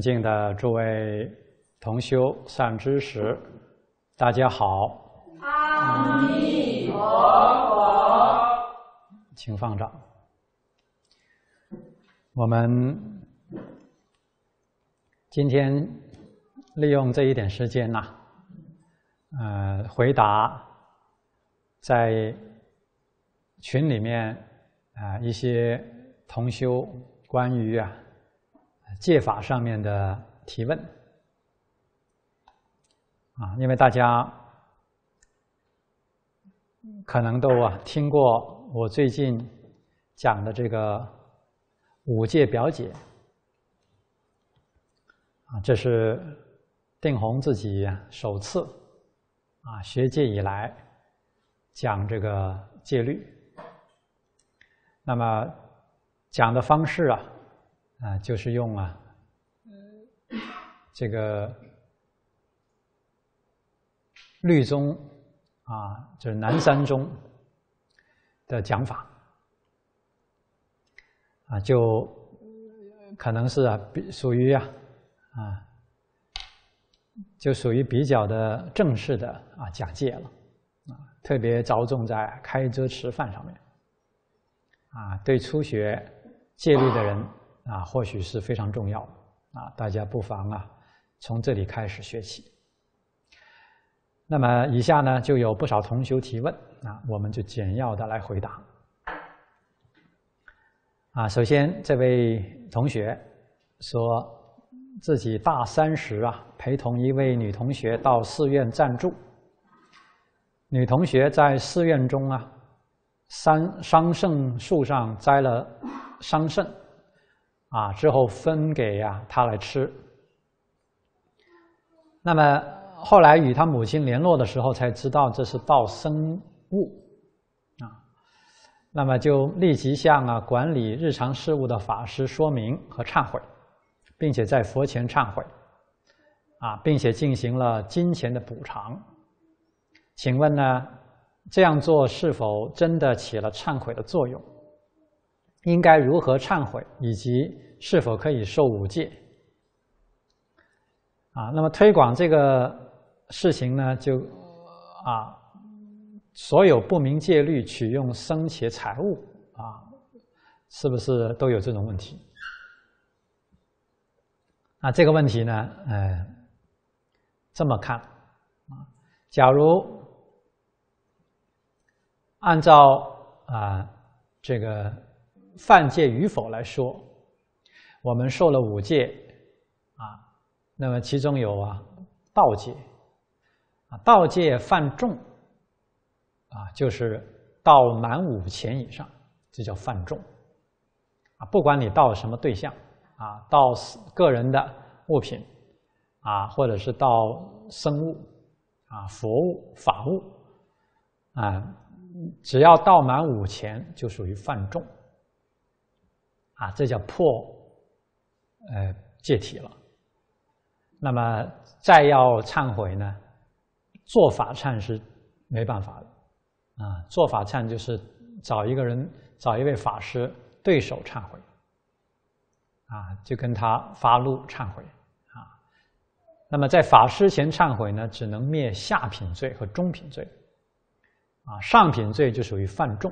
敬的诸位同修善知识，大家好！阿弥陀佛，请放掌。我们今天利用这一点时间呢，呃，回答在群里面啊一些同修关于啊。戒法上面的提问啊，因为大家可能都啊听过我最近讲的这个五戒表解啊，这是定红自己首次啊学戒以来讲这个戒律，那么讲的方式啊。啊，就是用啊，这个律宗啊，就是南山宗的讲法啊，就可能是啊，属于啊啊，就属于比较的正式的啊讲借了啊，特别着重在开遮吃饭上面啊，对初学戒律的人。啊，或许是非常重要啊！大家不妨啊，从这里开始学习。那么以下呢，就有不少同学提问啊，我们就简要的来回答。啊，首先这位同学说自己大三时啊，陪同一位女同学到寺院暂住，女同学在寺院中啊，桑桑葚树上摘了桑葚。啊，之后分给呀他来吃。那么后来与他母亲联络的时候，才知道这是盗生物，啊，那么就立即向啊管理日常事务的法师说明和忏悔，并且在佛前忏悔，啊，并且进行了金钱的补偿。请问呢，这样做是否真的起了忏悔的作用？应该如何忏悔，以及是否可以受五戒？啊，那么推广这个事情呢，就啊，所有不明戒律取用生且财物啊，是不是都有这种问题？啊，这个问题呢，呃，这么看啊，假如按照啊这个。犯戒与否来说，我们受了五戒，啊，那么其中有啊道戒，啊道戒犯重，啊就是到满五钱以上，这叫犯重，啊不管你到什么对象，啊到个人的物品，啊或者是到生物，啊佛物法物，啊只要到满五钱就属于犯重。啊，这叫破，呃，戒体了。那么再要忏悔呢，做法忏是没办法的，啊，做法忏就是找一个人，找一位法师对手忏悔，啊，就跟他发怒忏悔，啊，那么在法师前忏悔呢，只能灭下品罪和中品罪，啊，上品罪就属于犯众。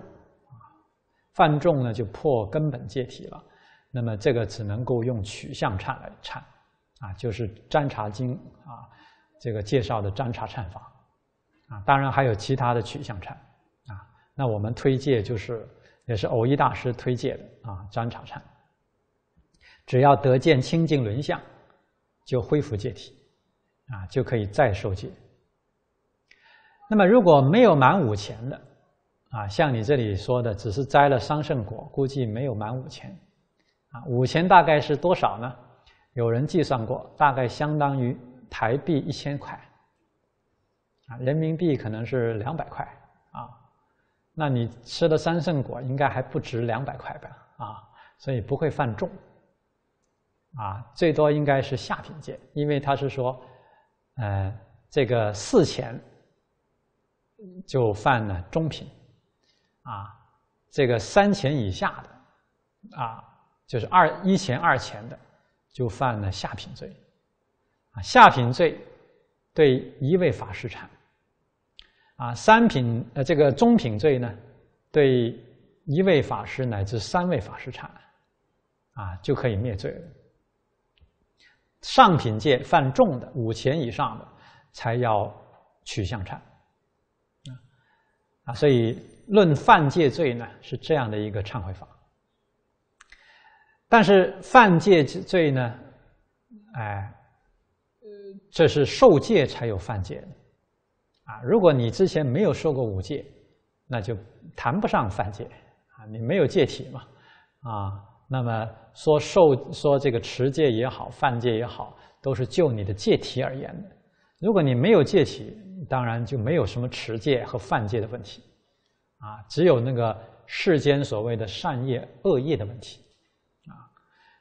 范仲呢就破根本界体了，那么这个只能够用取向忏来忏，啊，就是占察经啊，这个介绍的占察忏法，啊，当然还有其他的取向忏，啊，那我们推荐就是也是偶一大师推荐的啊占察忏，只要得见清净轮相，就恢复戒体，啊，就可以再受戒。那么如果没有满五钱的。啊，像你这里说的，只是摘了桑葚果，估计没有满五钱，啊，五钱大概是多少呢？有人计算过，大概相当于台币一千块，啊，人民币可能是两百块，啊，那你吃的桑葚果应该还不值两百块吧？啊，所以不会犯重，啊，最多应该是下品戒，因为他是说，呃，这个四钱就犯了中品。啊，这个三钱以下的，啊，就是二一钱二钱的，就犯了下品罪，啊，下品罪对一位法师产。啊，三品呃这个中品罪呢，对一位法师乃至三位法师产，啊，就可以灭罪了。上品界犯重的五钱以上的，才要取相禅。啊，所以。论犯戒罪呢，是这样的一个忏悔法。但是犯戒之罪呢，哎，呃，这是受戒才有犯戒，啊，如果你之前没有受过五戒，那就谈不上犯戒啊，你没有戒体嘛，啊，那么说受说这个持戒也好，犯戒也好，都是就你的戒体而言的。如果你没有戒体，当然就没有什么持戒和犯戒的问题。啊，只有那个世间所谓的善业、恶业的问题，啊，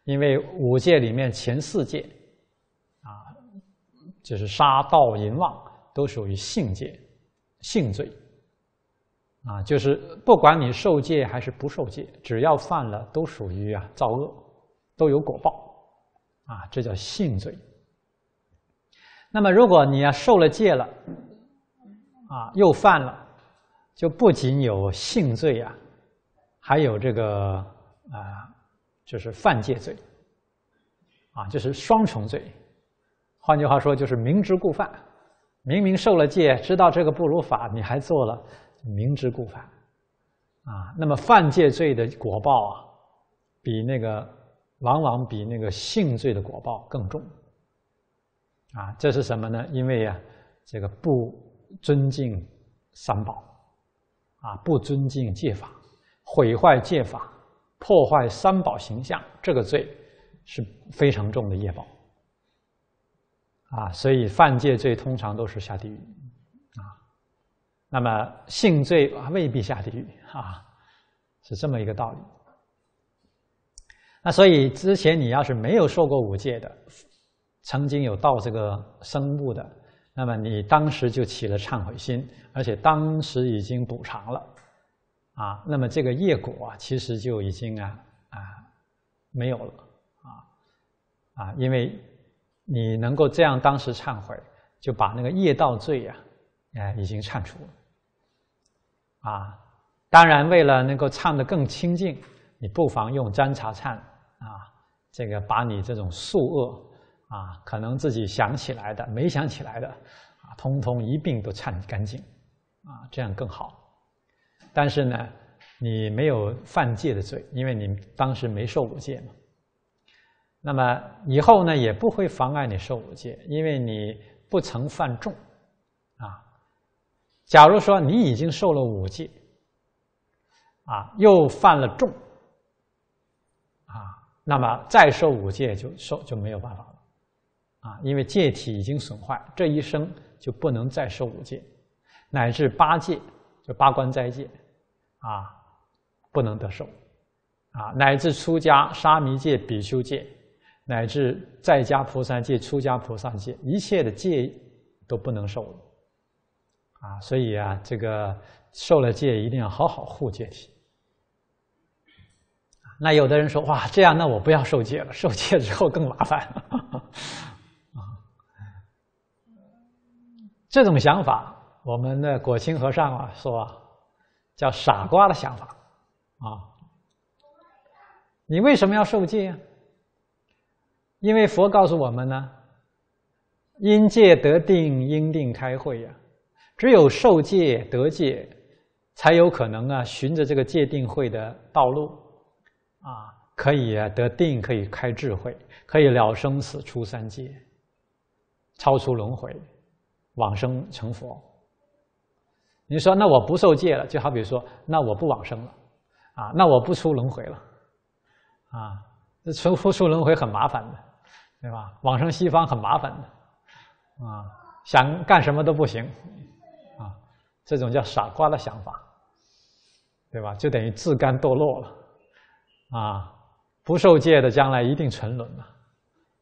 因为五戒里面前四戒，啊，就是杀、盗、淫、妄，都属于性戒、性罪，啊，就是不管你受戒还是不受戒，只要犯了，都属于啊造恶，都有果报，啊，这叫性罪。那么如果你要受了戒了，啊，又犯了。就不仅有性罪啊，还有这个啊，就是犯戒罪，啊，就是双重罪。换句话说，就是明知故犯，明明受了戒，知道这个不如法，你还做了，明知故犯，啊，那么犯戒罪的果报啊，比那个往往比那个性罪的果报更重。啊，这是什么呢？因为呀，这个不尊敬三宝。啊，不尊敬戒法，毁坏戒法，破坏三宝形象，这个罪是非常重的业报。啊，所以犯戒罪通常都是下地狱，啊，那么性罪未必下地狱啊，是这么一个道理。那所以之前你要是没有受过五戒的，曾经有造这个生物的。那么你当时就起了忏悔心，而且当时已经补偿了，啊，那么这个业果啊，其实就已经啊啊没有了啊啊，因为你能够这样当时忏悔，就把那个业道罪呀，哎，已经忏除了啊。当然，为了能够忏得更清净，你不妨用沾茶忏啊，这个把你这种宿恶。啊，可能自己想起来的，没想起来的，啊，通通一并都忏干净，啊，这样更好。但是呢，你没有犯戒的罪，因为你当时没受五戒嘛。那么以后呢，也不会妨碍你受五戒，因为你不曾犯重，啊。假如说你已经受了五戒，啊，又犯了重，啊，那么再受五戒就受就没有办法。啊，因为戒体已经损坏，这一生就不能再受五戒，乃至八戒，就八关斋戒，啊，不能得受，啊，乃至出家沙弥戒、比丘戒，乃至在家菩萨戒、出家菩萨戒，一切的戒都不能受，啊，所以啊，这个受了戒一定要好好护戒体。那有的人说，哇，这样那我不要受戒了，受戒之后更麻烦。这种想法，我们的果清和尚啊说，叫傻瓜的想法啊！你为什么要受戒呀？因为佛告诉我们呢，因戒得定，因定开慧呀。只有受戒得戒，才有可能啊，循着这个戒定慧的道路啊，可以啊得定，可以开智慧，可以了生死，出三界，超出轮回。往生成佛，你说那我不受戒了，就好比说，那我不往生了，啊，那我不出轮回了，啊，这出出轮回很麻烦的，对吧？往生西方很麻烦的，啊，想干什么都不行，啊，这种叫傻瓜的想法，对吧？就等于自甘堕落了，啊，不受戒的将来一定沉沦了，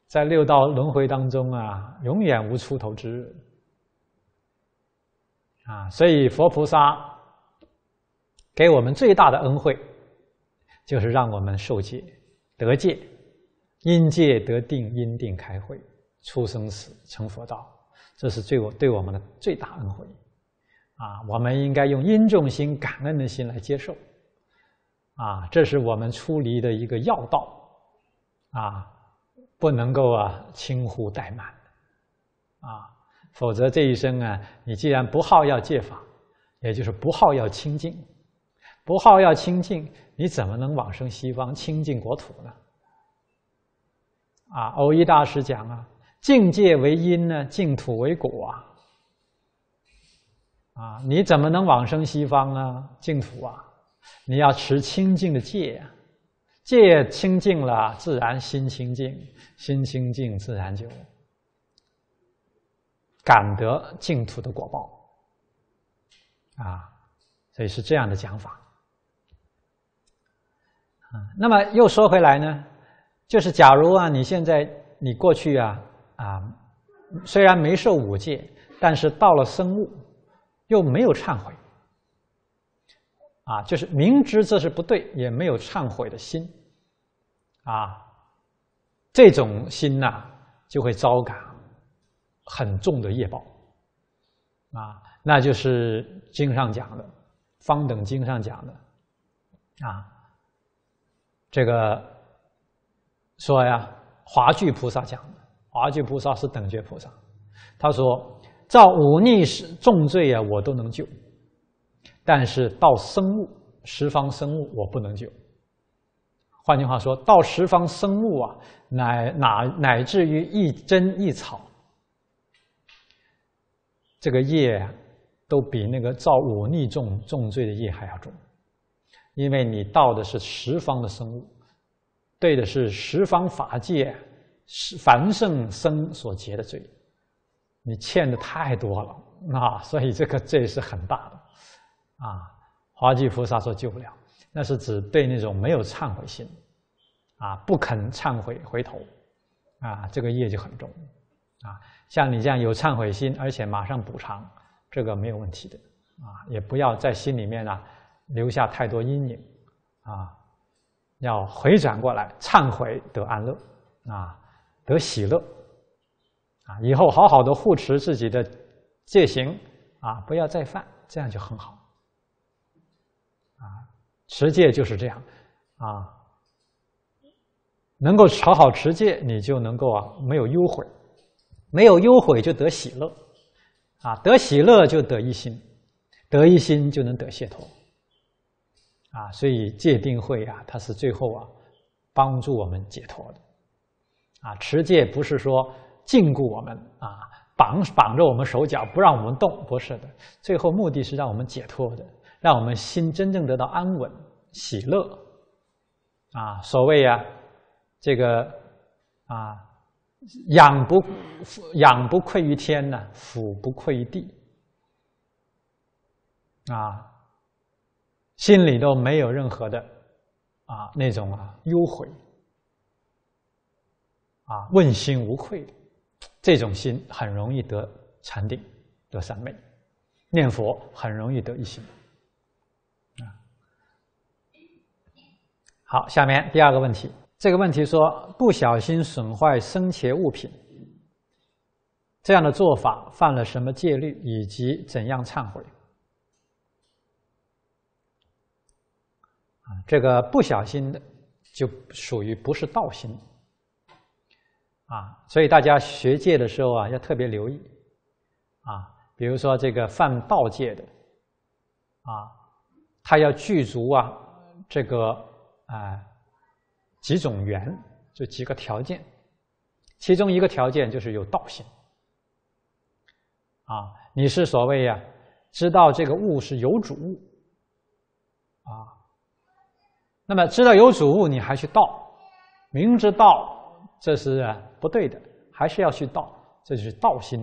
在六道轮回当中啊，永远无出头之日。啊，所以佛菩萨给我们最大的恩惠，就是让我们受戒、得戒、因戒得定、因定开慧、出生死、成佛道，这是最我对我们的最大恩惠，啊，我们应该用因重心感恩的心来接受，啊，这是我们出离的一个要道，啊，不能够啊轻忽怠慢，啊。否则这一生啊，你既然不好要戒法，也就是不好要清净，不好要清净，你怎么能往生西方清净国土呢？啊，欧一大师讲啊，境界为因呢，净土为果啊，啊，你怎么能往生西方呢？净土啊？你要持清净的戒啊，戒清净了，自然心清净，心清净自然就。感得净土的果报啊，所以是这样的讲法啊。那么又说回来呢，就是假如啊，你现在你过去啊啊，虽然没受五戒，但是到了生物，又没有忏悔啊，就是明知这是不对，也没有忏悔的心啊，这种心呐就会遭感。很重的业报啊，那就是经上讲的，《方等经》上讲的啊，这个说呀，华居菩萨讲的，华居菩萨是等觉菩萨，他说：造五逆十重罪啊，我都能救；但是到生物十方生物，我不能救。换句话说，到十方生物啊，乃哪乃至于一针一草。这个业啊，都比那个造我逆重重罪的业还要重，因为你到的是十方的生物，对的是十方法界十凡圣生所结的罪，你欠的太多了啊，所以这个罪是很大的啊。华智菩萨说救不了，那是指对那种没有忏悔心，啊，不肯忏悔回头，啊，这个业就很重啊。像你这样有忏悔心，而且马上补偿，这个没有问题的啊！也不要在心里面啊留下太多阴影啊！要回转过来，忏悔得安乐啊，得喜乐啊！以后好好的护持自己的戒行啊，不要再犯，这样就很好啊！持戒就是这样啊，能够好好持戒，你就能够啊没有忧悔。没有忧悔就得喜乐，啊，得喜乐就得一心，得一心就能得解脱，啊，所以戒定慧啊，它是最后啊，帮助我们解脱的，啊，持戒不是说禁锢我们啊，绑绑着我们手脚不让我们动，不是的，最后目的是让我们解脱的，让我们心真正得到安稳喜乐，啊，所谓呀，这个啊。仰不仰不愧于天呢？俯不愧于地啊？心里头没有任何的啊那种啊忧悔啊，问心无愧，这种心很容易得禅定，得三昧，念佛很容易得一心。好，下面第二个问题。这个问题说不小心损坏生前物品，这样的做法犯了什么戒律，以及怎样忏悔？啊，这个不小心的就属于不是道心，啊，所以大家学戒的时候啊，要特别留意，啊，比如说这个犯道戒的，啊，他要具足啊，这个啊。几种缘就几个条件，其中一个条件就是有道心，啊，你是所谓呀，知道这个物是有主物，啊，那么知道有主物，你还去盗，明知道这是不对的，还是要去盗，这就是盗心，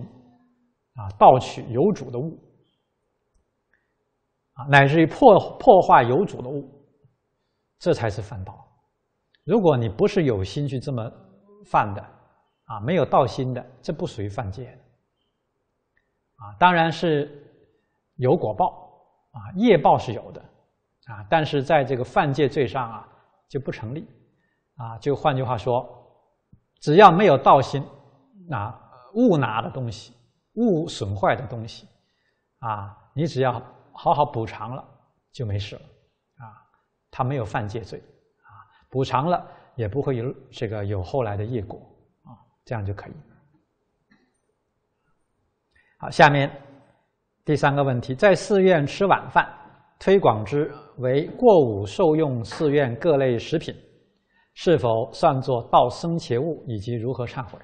啊，盗取有主的物，啊，乃至于破破坏有主的物，这才是反道。如果你不是有心去这么犯的，啊，没有道心的，这不属于犯戒，啊，当然是有果报，啊，业报是有的，啊，但是在这个犯戒罪上啊就不成立，啊，就换句话说，只要没有道心，啊、误拿的东西，误损坏的东西，啊，你只要好好补偿了就没事了，啊，他没有犯戒罪。补偿了也不会有这个有后来的业果啊，这样就可以。好，下面第三个问题，在寺院吃晚饭，推广之为过午受用寺院各类食品，是否算作盗僧邪物，以及如何忏悔？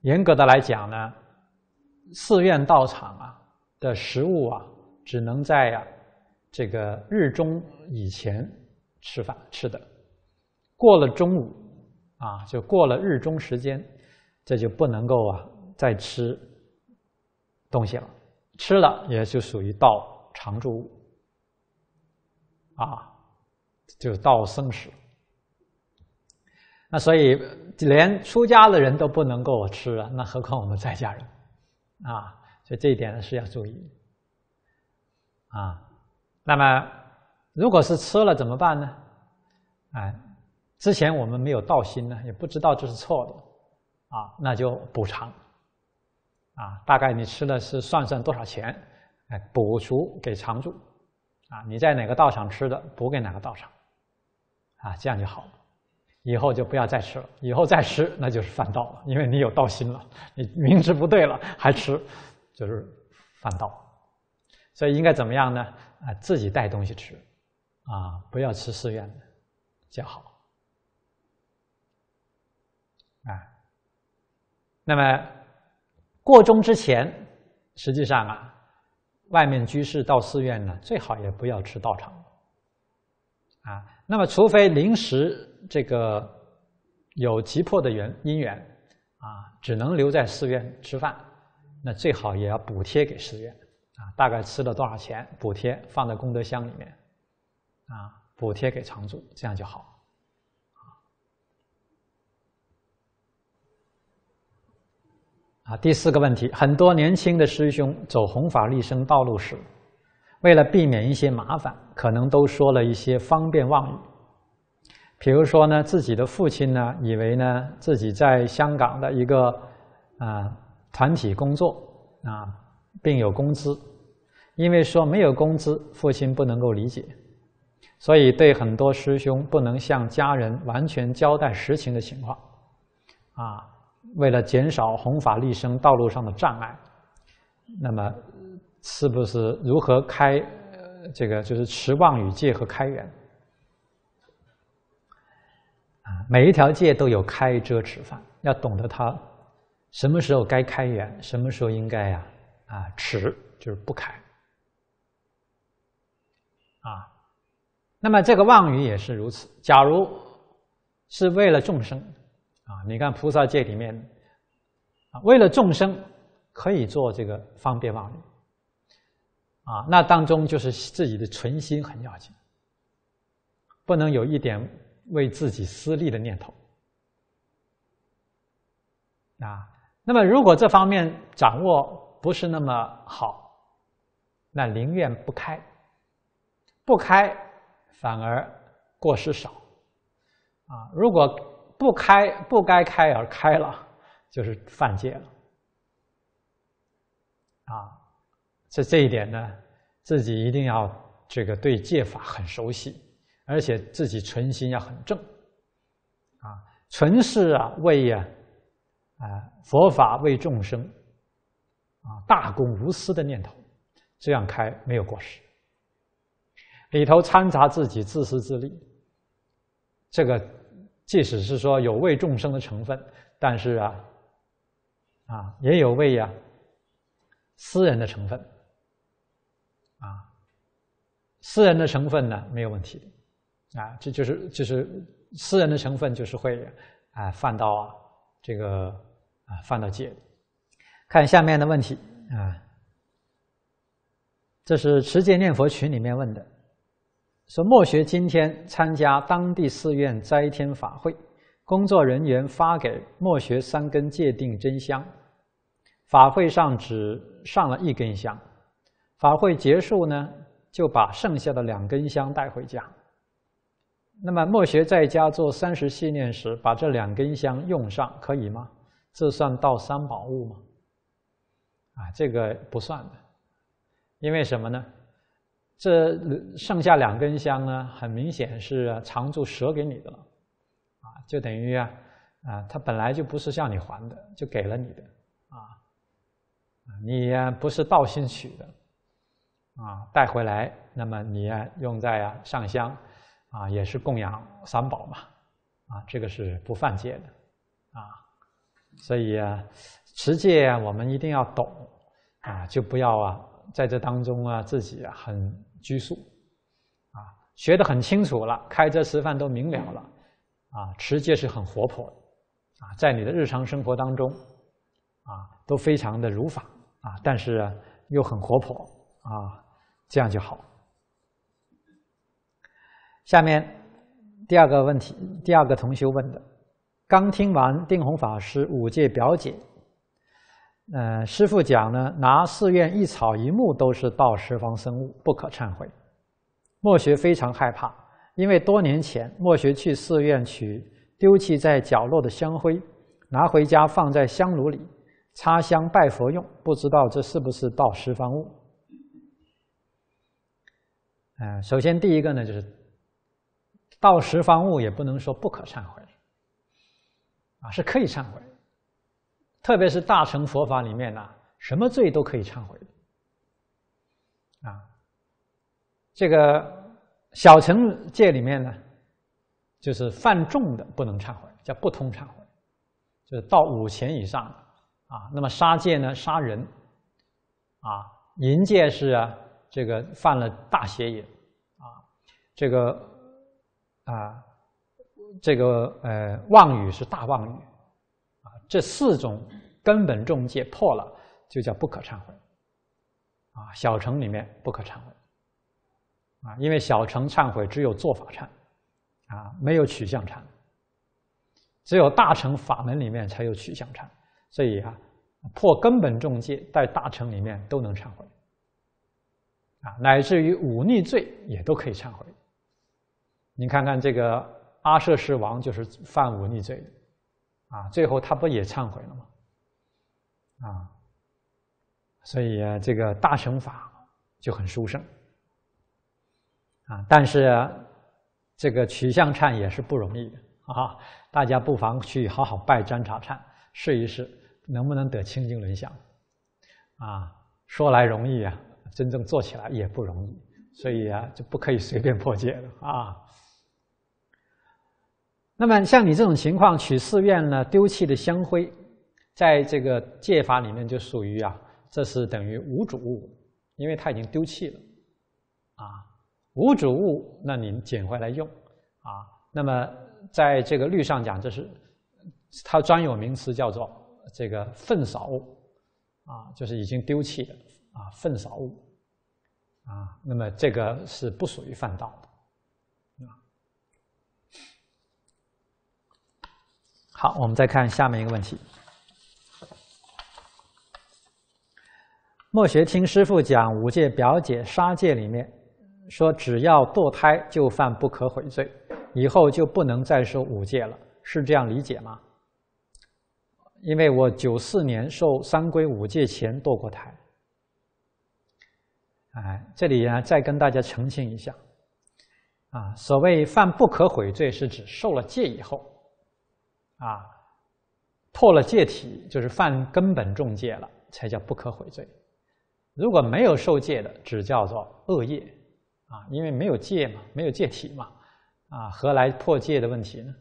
严格的来讲呢，寺院道场啊的食物啊，只能在呀。这个日中以前吃饭吃的，过了中午啊，就过了日中时间，这就不能够啊再吃东西了。吃了也就属于到常住物，啊，就到生食。那所以连出家的人都不能够吃啊，那何况我们在家人啊？所以这一点呢是要注意，啊。那么，如果是吃了怎么办呢？啊，之前我们没有道心呢，也不知道这是错的，啊，那就补偿，啊，大概你吃了是算算多少钱，哎，补足给常住，啊，你在哪个道场吃的，补给哪个道场，啊，这样就好，了。以后就不要再吃了，以后再吃那就是犯道了，因为你有道心了，你明知不对了还吃，就是犯道。所以应该怎么样呢？啊，自己带东西吃，啊，不要吃寺院的就好。啊，那么过中之前，实际上啊，外面居士到寺院呢，最好也不要吃道场。啊，那么除非临时这个有急迫的缘因缘，啊，只能留在寺院吃饭，那最好也要补贴给寺院。啊，大概吃了多少钱补贴，放在功德箱里面，啊，补贴给常住，这样就好。啊，第四个问题，很多年轻的师兄走弘法立生道路时，为了避免一些麻烦，可能都说了一些方便妄语，比如说呢，自己的父亲呢，以为呢自己在香港的一个啊团体工作啊，并有工资。因为说没有工资，父亲不能够理解，所以对很多师兄不能向家人完全交代实情的情况，啊，为了减少弘法立生道路上的障碍，那么，是不是如何开这个就是持妄语戒和开源？啊，每一条戒都有开遮持饭，要懂得他什么时候该开源，什么时候应该呀啊持，就是不开。那么这个妄语也是如此。假如是为了众生啊，你看菩萨界里面啊，为了众生可以做这个方便妄语啊。那当中就是自己的存心很要紧，不能有一点为自己私利的念头啊。那么如果这方面掌握不是那么好，那宁愿不开，不开。反而过失少啊！如果不开不该开而开了，就是犯戒了啊！这这一点呢，自己一定要这个对戒法很熟悉，而且自己存心要很正啊，存是啊为呀啊佛法为众生啊大公无私的念头，这样开没有过失。里头掺杂自己自私自利，这个即使是说有为众生的成分，但是啊，啊也有为呀私人的成分，啊私人的成分呢没有问题的，啊这就是就是私人的成分就是会啊犯到这个啊犯到界看下面的问题啊，这是持戒念佛群里面问的。说墨学今天参加当地寺院斋天法会，工作人员发给墨学三根戒定真香，法会上只上了一根香，法会结束呢就把剩下的两根香带回家。那么墨学在家做三十系念时把这两根香用上可以吗？这算盗三宝物吗？啊，这个不算的，因为什么呢？这剩下两根香呢，很明显是常住舍给你的了，啊，就等于啊，啊，他本来就不是向你还的，就给了你的，啊，你不是道心取的，啊，带回来，那么你啊用在啊上香，啊，也是供养三宝嘛，啊，这个是不犯戒的，啊，所以啊，持戒我们一定要懂，啊，就不要啊在这当中啊自己啊很。拘束，啊，学得很清楚了，开车吃饭都明了了，啊，持戒是很活泼的，啊，在你的日常生活当中，啊，都非常的如法，啊，但是又很活泼，啊，这样就好。下面第二个问题，第二个同学问的，刚听完定弘法师五戒表解。嗯，师父讲呢，拿寺院一草一木都是道十方生物，不可忏悔。墨学非常害怕，因为多年前墨学去寺院取丢弃在角落的香灰，拿回家放在香炉里插香拜佛用，不知道这是不是道十方物。嗯，首先第一个呢，就是道十方物也不能说不可忏悔，啊是可以忏悔。特别是大乘佛法里面呢，什么罪都可以忏悔的啊。这个小乘界里面呢，就是犯重的不能忏悔，叫不通忏悔，就是到五钱以上的啊。那么杀戒呢，杀人啊；淫戒是啊，这个犯了大邪淫啊；这个啊，这个呃妄语是大妄语。这四种根本重戒破了，就叫不可忏悔。啊，小乘里面不可忏悔。啊，因为小乘忏悔只有做法忏，啊，没有取向忏。只有大乘法门里面才有取向忏，所以啊，破根本重戒在大乘里面都能忏悔。啊，乃至于忤逆罪也都可以忏悔。你看看这个阿舍世王就是犯忤逆罪的。啊，最后他不也忏悔了吗？啊，所以啊，这个大乘法就很殊胜。啊，但是这个取向忏也是不容易的啊，大家不妨去好好拜占察忏，试一试能不能得清净轮相。啊，说来容易啊，真正做起来也不容易，所以啊，就不可以随便破戒了啊。那么像你这种情况，取寺院呢丢弃的香灰，在这个戒法里面就属于啊，这是等于无主物，因为它已经丢弃了，啊，无主物，那你捡回来用，啊，那么在这个律上讲，这是它专有名词叫做这个粪扫物，啊，就是已经丢弃的，啊，粪扫物，啊，那么这个是不属于犯盗的。好，我们再看下面一个问题。莫学听师傅讲五戒、表姐、杀戒里面，说只要堕胎就犯不可悔罪，以后就不能再受五戒了，是这样理解吗？因为我九四年受三皈五戒前堕过胎。哎，这里呢，再跟大家澄清一下，啊，所谓犯不可悔罪，是指受了戒以后。啊，破了戒体就是犯根本重戒了，才叫不可悔罪。如果没有受戒的，只叫做恶业。啊，因为没有戒嘛，没有戒体嘛，啊，何来破戒的问题呢？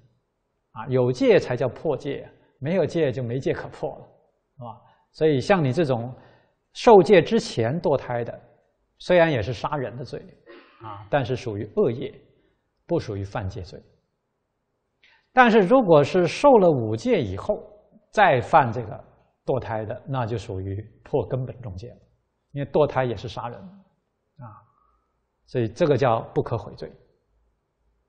啊，有戒才叫破戒，没有戒就没戒可破了，是吧？所以像你这种受戒之前堕胎的，虽然也是杀人的罪，啊，但是属于恶业，不属于犯戒罪。但是，如果是受了五戒以后再犯这个堕胎的，那就属于破根本重戒因为堕胎也是杀人啊，所以这个叫不可悔罪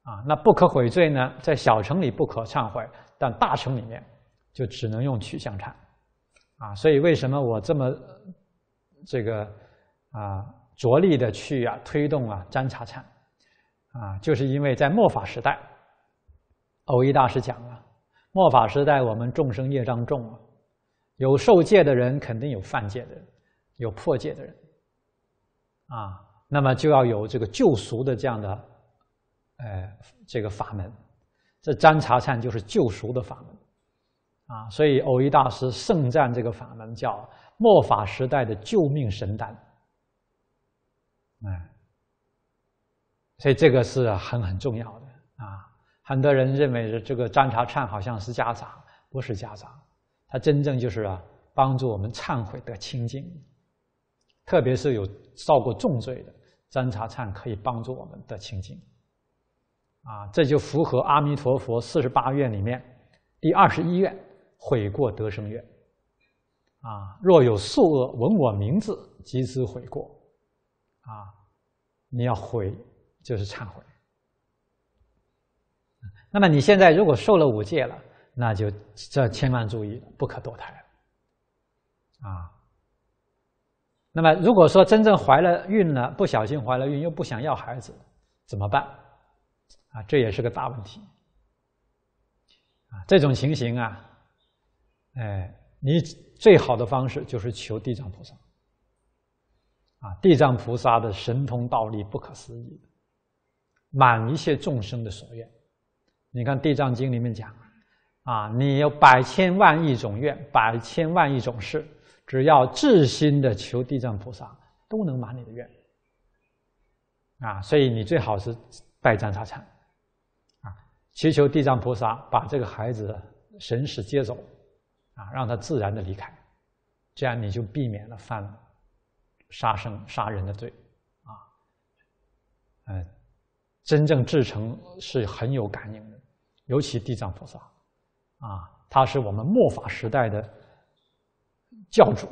啊。那不可悔罪呢，在小城里不可忏悔，但大城里面就只能用取向忏啊。所以，为什么我这么这个啊着力的去啊推动啊占察忏啊，就是因为在末法时代。偶一大师讲啊，末法时代，我们众生业障重了，有受戒的人，肯定有犯戒的人，有破戒的人啊，那么就要有这个救赎的这样的，呃，这个法门，这瞻茶禅就是救赎的法门啊，所以偶一大师盛赞这个法门叫末法时代的救命神丹，哎，所以这个是很很重要的啊。很多人认为这个占茶忏好像是家法，不是家法，它真正就是啊，帮助我们忏悔得清净，特别是有造过重罪的，占茶忏可以帮助我们得清净。啊，这就符合阿弥陀佛四十八愿里面第二十一愿，悔过得生愿。啊，若有宿恶，闻我名字，即知悔过。啊，你要悔就是忏悔。那么你现在如果受了五戒了，那就这千万注意，不可堕胎了，啊。那么如果说真正怀了孕了，不小心怀了孕又不想要孩子，怎么办？啊，这也是个大问题。啊，这种情形啊，哎，你最好的方式就是求地藏菩萨。啊，地藏菩萨的神通道力不可思议，满一切众生的所愿。你看《地藏经》里面讲，啊，你有百千万亿种愿，百千万亿种事，只要至心的求地藏菩萨，都能满你的愿，啊，所以你最好是拜占沙禅，啊，祈求地藏菩萨把这个孩子神识接走，啊，让他自然的离开，这样你就避免了犯杀生、杀人的罪，啊，嗯，真正至诚是很有感应的。尤其地藏菩萨，啊，他是我们末法时代的教主，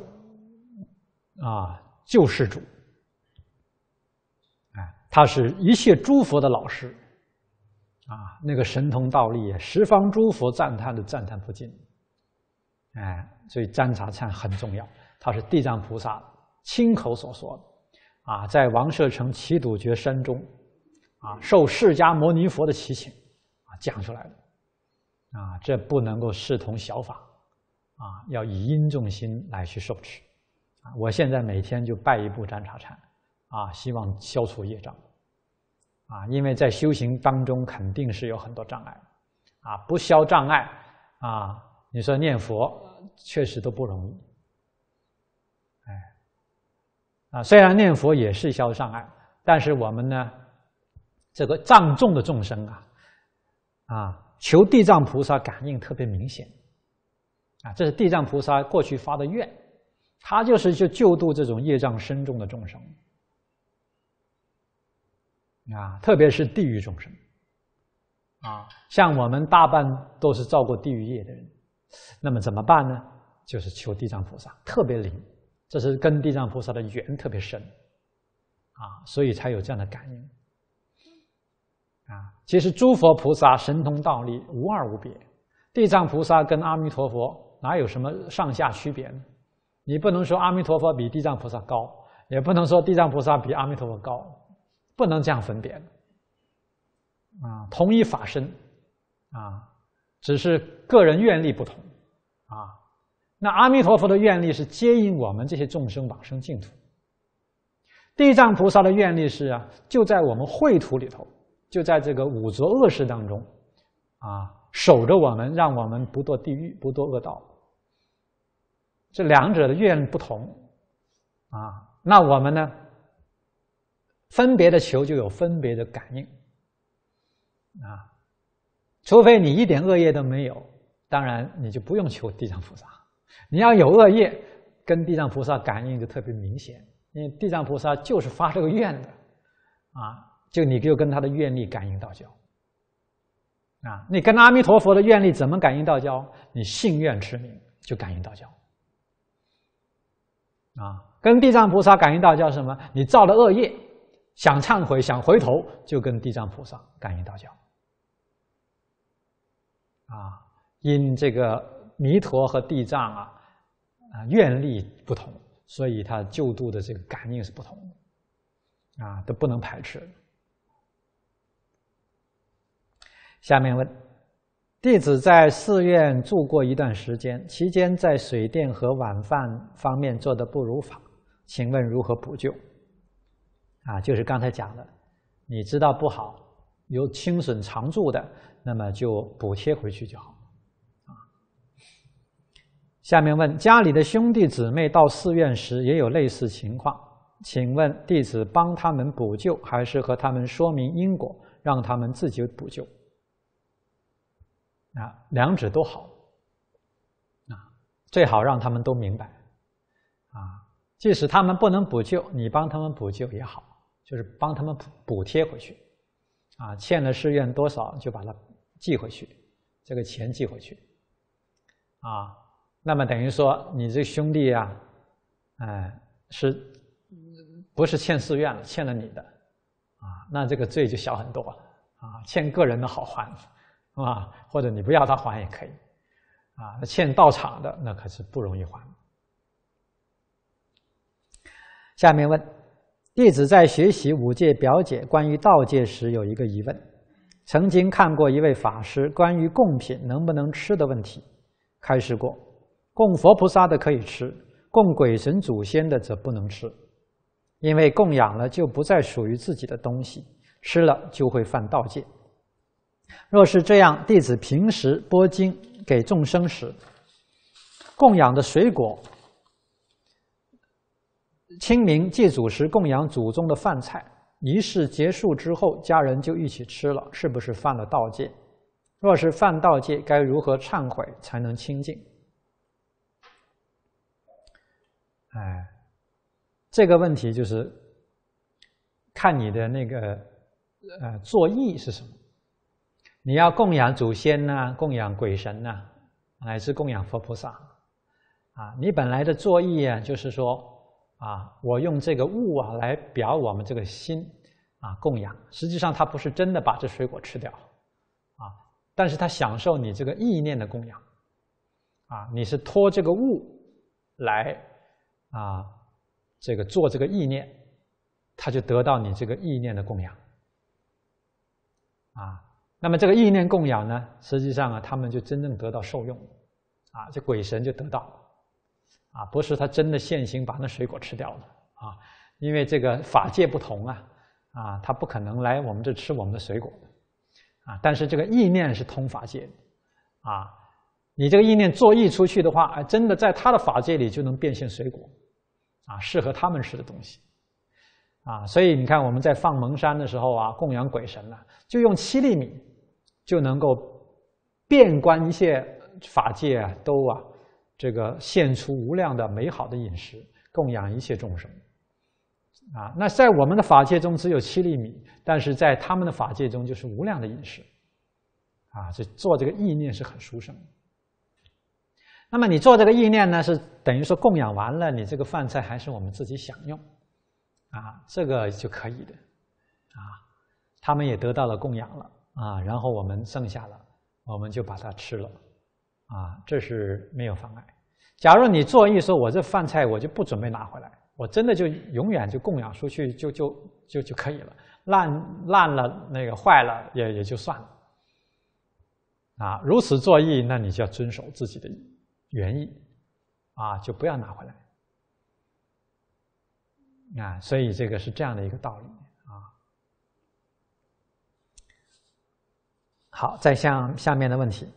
啊，救世主，哎，他是一切诸佛的老师，啊，那个神通道力，十方诸佛赞叹的赞叹不尽，哎，所以瞻茶忏很重要，他是地藏菩萨亲口所说，啊，在王舍城祈堵绝山中，啊，受释迦牟尼佛的祈请。讲出来的，啊，这不能够视同小法，啊，要以因重心来去受持，啊，我现在每天就拜一部《占察禅》，啊，希望消除业障，啊，因为在修行当中肯定是有很多障碍，啊，不消障碍，啊，你说念佛确实都不容易，哎，啊，虽然念佛也是消障碍，但是我们呢，这个藏重的众生啊。啊，求地藏菩萨感应特别明显，啊，这是地藏菩萨过去发的愿，他就是去救度这种业障深重的众生，啊，特别是地狱众生，啊，像我们大半都是造过地狱业的人，那么怎么办呢？就是求地藏菩萨，特别灵，这是跟地藏菩萨的缘特别深，啊，所以才有这样的感应。其实诸佛菩萨神通道力无二无别，地藏菩萨跟阿弥陀佛哪有什么上下区别呢？你不能说阿弥陀佛比地藏菩萨高，也不能说地藏菩萨比阿弥陀佛高，不能这样分别的。啊，同一法身，啊，只是个人愿力不同，啊，那阿弥陀佛的愿力是接引我们这些众生往生净土，地藏菩萨的愿力是啊，就在我们秽土里头。就在这个五浊恶世当中，啊，守着我们，让我们不堕地狱，不堕恶道。这两者的愿不同，啊，那我们呢，分别的求就有分别的感应，啊，除非你一点恶业都没有，当然你就不用求地藏菩萨。你要有恶业，跟地藏菩萨感应就特别明显，因为地藏菩萨就是发这个愿的，啊。就你就跟他的愿力感应道交啊，你跟阿弥陀佛的愿力怎么感应道交？你信愿持名就感应道交啊，跟地藏菩萨感应道交什么？你造了恶业，想忏悔，想回头，就跟地藏菩萨感应道交啊。因这个弥陀和地藏啊啊愿力不同，所以他就度的这个感应是不同的啊，都不能排斥。下面问，弟子在寺院住过一段时间，期间在水电和晚饭方面做的不如法，请问如何补救？啊，就是刚才讲的，你知道不好，有轻损常住的，那么就补贴回去就好。啊，下面问，家里的兄弟姊妹到寺院时也有类似情况，请问弟子帮他们补救，还是和他们说明因果，让他们自己补救？啊，两者都好，啊，最好让他们都明白，啊，即使他们不能补救，你帮他们补救也好，就是帮他们补补贴回去，啊，欠了寺院多少就把它寄回去，这个钱寄回去，啊，那么等于说你这兄弟呀，哎，是不是欠寺院了？欠了你的，啊，那这个罪就小很多了，啊，欠个人的好还。啊，或者你不要他还也可以，啊，欠道场的那可是不容易还。下面问弟子在学习五戒表解关于道戒时有一个疑问，曾经看过一位法师关于供品能不能吃的问题，开示过，供佛菩萨的可以吃，供鬼神祖先的则不能吃，因为供养了就不再属于自己的东西，吃了就会犯道戒。若是这样，弟子平时播经给众生时，供养的水果、清明祭祖时供养祖宗的饭菜，仪式结束之后，家人就一起吃了，是不是犯了盗戒？若是犯盗戒，该如何忏悔才能清净？哎，这个问题就是看你的那个呃作意是什么。你要供养祖先呐，供养鬼神呐，乃至供养佛菩萨，啊，你本来的作意啊，就是说，啊，我用这个物啊来表我们这个心，啊，供养，实际上他不是真的把这水果吃掉，啊，但是他享受你这个意念的供养，啊，你是托这个物来，啊，这个做这个意念，他就得到你这个意念的供养，啊。那么这个意念供养呢，实际上啊，他们就真正得到受用，啊，这鬼神就得到，啊，不是他真的现行把那水果吃掉了啊，因为这个法界不同啊，啊，他不可能来我们这吃我们的水果，啊，但是这个意念是通法界啊，你这个意念作意出去的话，啊，真的在他的法界里就能变现水果，啊，适合他们吃的东西，啊，所以你看我们在放蒙山的时候啊，供养鬼神呢，就用七粒米。就能够遍观一切法界啊，都啊，这个献出无量的美好的饮食，供养一切众生啊。那在我们的法界中只有七粒米，但是在他们的法界中就是无量的饮食啊。这做这个意念是很殊胜。那么你做这个意念呢，是等于说供养完了，你这个饭菜还是我们自己享用啊，这个就可以的啊。他们也得到了供养了。啊，然后我们剩下了，我们就把它吃了，啊，这是没有妨碍。假如你作意说，我这饭菜我就不准备拿回来，我真的就永远就供养出去，就就就就可以了，烂烂了那个坏了也也就算了。啊，如此作意，那你就要遵守自己的原意，啊，就不要拿回来。啊，所以这个是这样的一个道理。好，再向下面的问题，《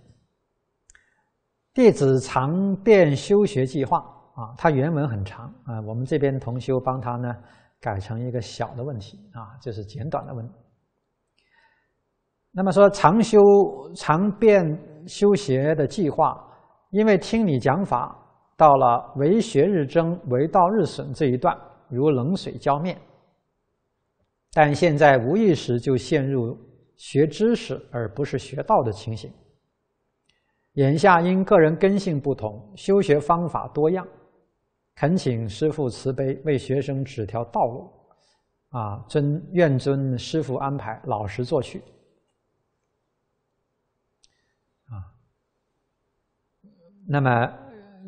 弟子常变修学计划》啊，它原文很长啊，我们这边同修帮他呢改成一个小的问题啊，这是简短的问那么说，常修常变修学的计划，因为听你讲法，到了为学日增，为道日损这一段，如冷水浇面，但现在无意识就陷入。学知识而不是学道的情形。眼下因个人根性不同，修学方法多样，恳请师父慈悲为学生指条道路。啊，尊愿尊师父安排，老实作序。啊，那么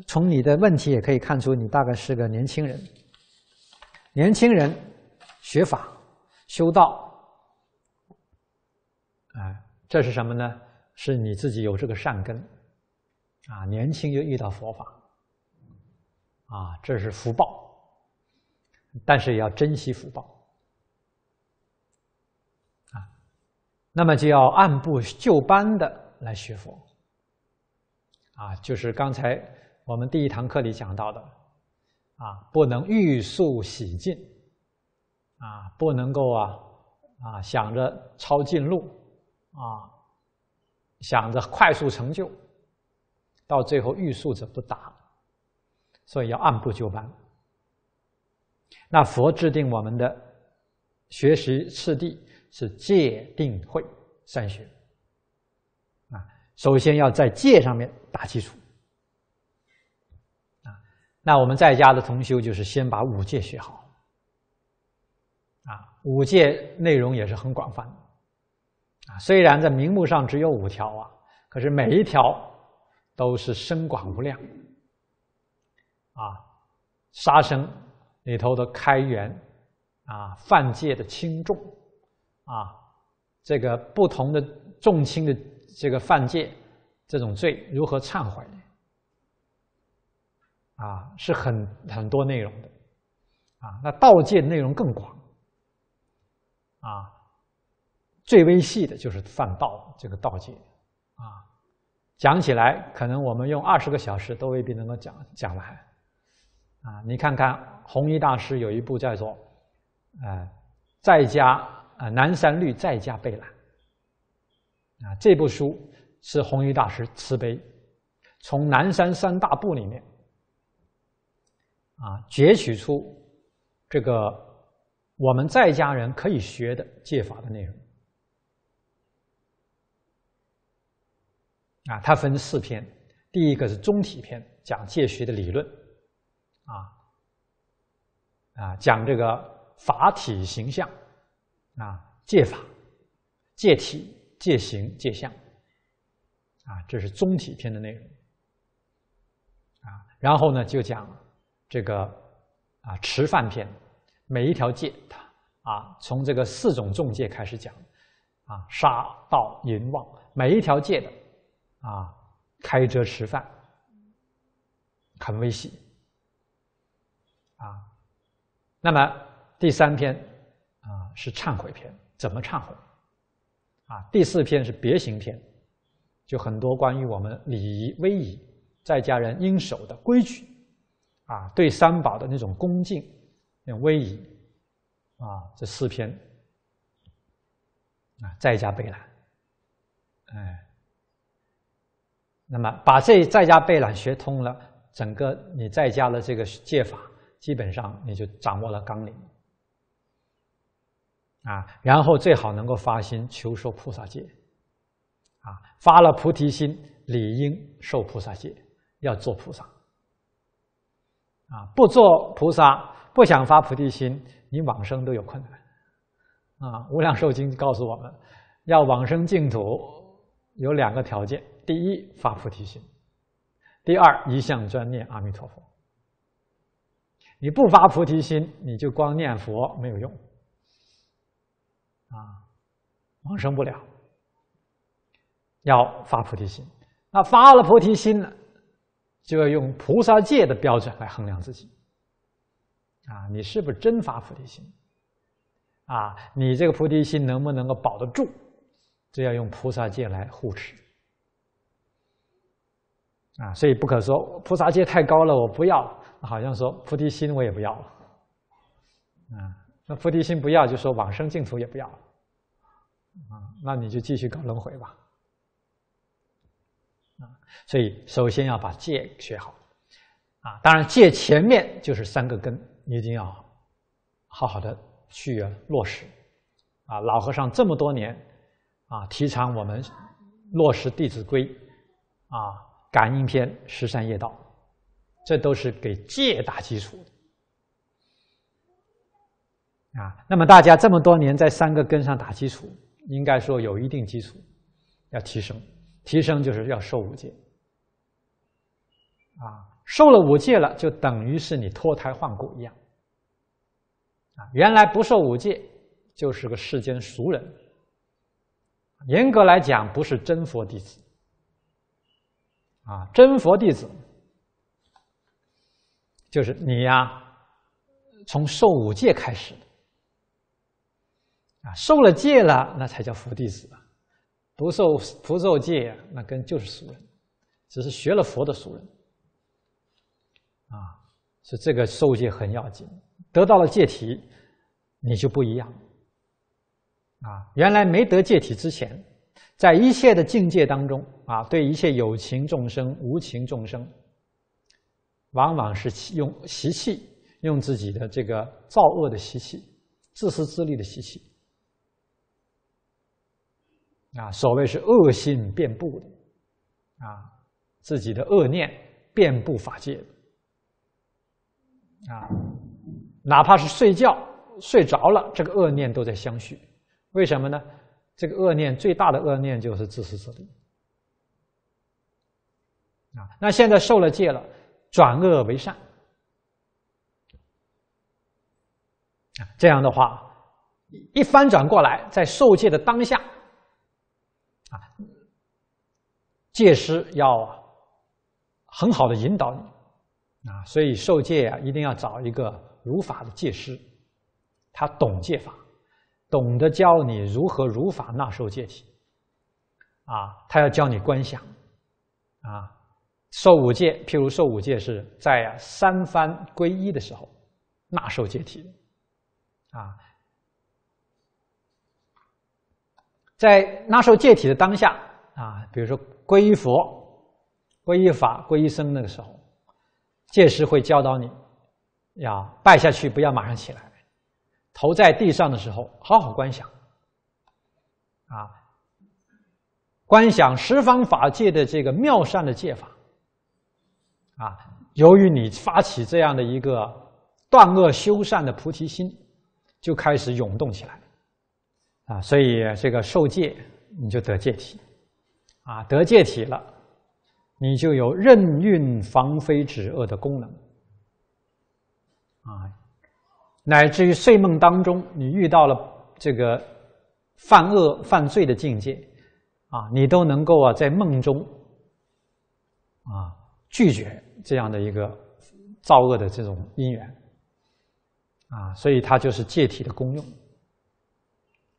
从你的问题也可以看出，你大概是个年轻人。年轻人学法修道。啊，这是什么呢？是你自己有这个善根，啊，年轻又遇到佛法，啊，这是福报，但是也要珍惜福报，啊，那么就要按部就班的来学佛，啊，就是刚才我们第一堂课里讲到的，啊，不能欲速喜进，啊，不能够啊，啊，想着抄近路。啊，想着快速成就，到最后欲速则不达，所以要按部就班。那佛制定我们的学习次第是戒定慧三学，啊，首先要在戒上面打基础，啊，那我们在家的同修就是先把五戒学好，啊，五戒内容也是很广泛的。啊，虽然在名目上只有五条啊，可是每一条都是深广无量。啊，杀生里头的开源，啊，犯戒的轻重，啊，这个不同的重轻的这个犯戒这种罪如何忏悔？啊，是很很多内容的，啊，那道戒内容更广，啊。最微细的就是犯道这个道界，啊，讲起来可能我们用二十个小时都未必能够讲讲完，啊，你看看红衣大师有一部叫做，哎，在家啊南山律在家贝兰，啊，这部书是红衣大师慈悲从南山三大部里面，啊，攫取出这个我们在家人可以学的戒法的内容。啊，它分四篇，第一个是中体篇，讲戒学的理论，啊，啊，讲这个法体形象，啊，戒法、戒体、戒行、戒相，啊，这是中体篇的内容，啊，然后呢就讲这个啊持犯篇，每一条戒，它啊从这个四种重戒开始讲，啊，杀盗淫妄，每一条戒的。啊，开车吃饭，很危险。啊，那么第三篇啊是忏悔篇，怎么忏悔？啊，第四篇是别行篇，就很多关于我们礼仪威仪，在家人应守的规矩，啊，对三宝的那种恭敬、那种威仪，啊，这四篇啊在家背来，哎。那么把这在家备览学通了，整个你在家的这个戒法，基本上你就掌握了纲领。啊，然后最好能够发心求受菩萨戒，啊，发了菩提心，理应受菩萨戒，要做菩萨。啊，不做菩萨，不想发菩提心，你往生都有困难。啊，《无量寿经》告诉我们，要往生净土有两个条件。第一发菩提心，第二一向专念阿弥陀佛。你不发菩提心，你就光念佛没有用，啊，往生不了。要发菩提心，那发了菩提心了，就要用菩萨戒的标准来衡量自己。啊，你是不是真发菩提心？啊，你这个菩提心能不能够保得住？这要用菩萨戒来护持。啊，所以不可说菩萨戒太高了，我不要好像说菩提心我也不要了，啊，那菩提心不要，就说往生净土也不要了，啊，那你就继续搞轮回吧。啊，所以首先要把戒学好，啊，当然戒前面就是三个根，你一定要好好的去落实，啊，老和尚这么多年啊，提倡我们落实弟子规，啊。感应篇十三夜道，这都是给戒打基础的啊。那么大家这么多年在三个根上打基础，应该说有一定基础，要提升，提升就是要受五戒啊。受了五戒了，就等于是你脱胎换骨一样啊。原来不受五戒，就是个世间俗人，严格来讲不是真佛弟子。啊，真佛弟子就是你呀，从受五戒开始，啊，受了戒了，那才叫佛弟子啊。不受不受戒，那跟就是俗人，只是学了佛的俗人。啊，所以这个受戒很要紧，得到了戒体，你就不一样。啊，原来没得戒体之前。在一切的境界当中啊，对一切有情众生、无情众生，往往是用习气，用自己的这个造恶的习气、自私自利的习气，啊，所谓是恶性遍布的，啊，自己的恶念遍布法界啊，哪怕是睡觉睡着了，这个恶念都在相续，为什么呢？这个恶念最大的恶念就是自私自利，啊，那现在受了戒了，转恶为善，这样的话一翻转过来，在受戒的当下，啊，戒师要很好的引导你，啊，所以受戒啊，一定要找一个如法的戒师，他懂戒法。懂得教你如何如法纳受戒体，啊，他要教你观想，啊，受五戒，譬如受五戒是在三番皈依的时候纳受戒体，啊，在纳受戒体的当下，啊，比如说皈依佛、皈依法、皈依僧那个时候，戒师会教导你要拜下去，不要马上起来。投在地上的时候，好好观想，啊，观想十方法界的这个妙善的戒法，啊，由于你发起这样的一个断恶修善的菩提心，就开始涌动起来，啊，所以这个受戒你就得戒体，啊，得戒体了，你就有任运防非止恶的功能，啊。乃至于睡梦当中，你遇到了这个犯恶犯罪的境界，啊，你都能够啊在梦中，啊，拒绝这样的一个造恶的这种因缘，啊，所以它就是借体的功用，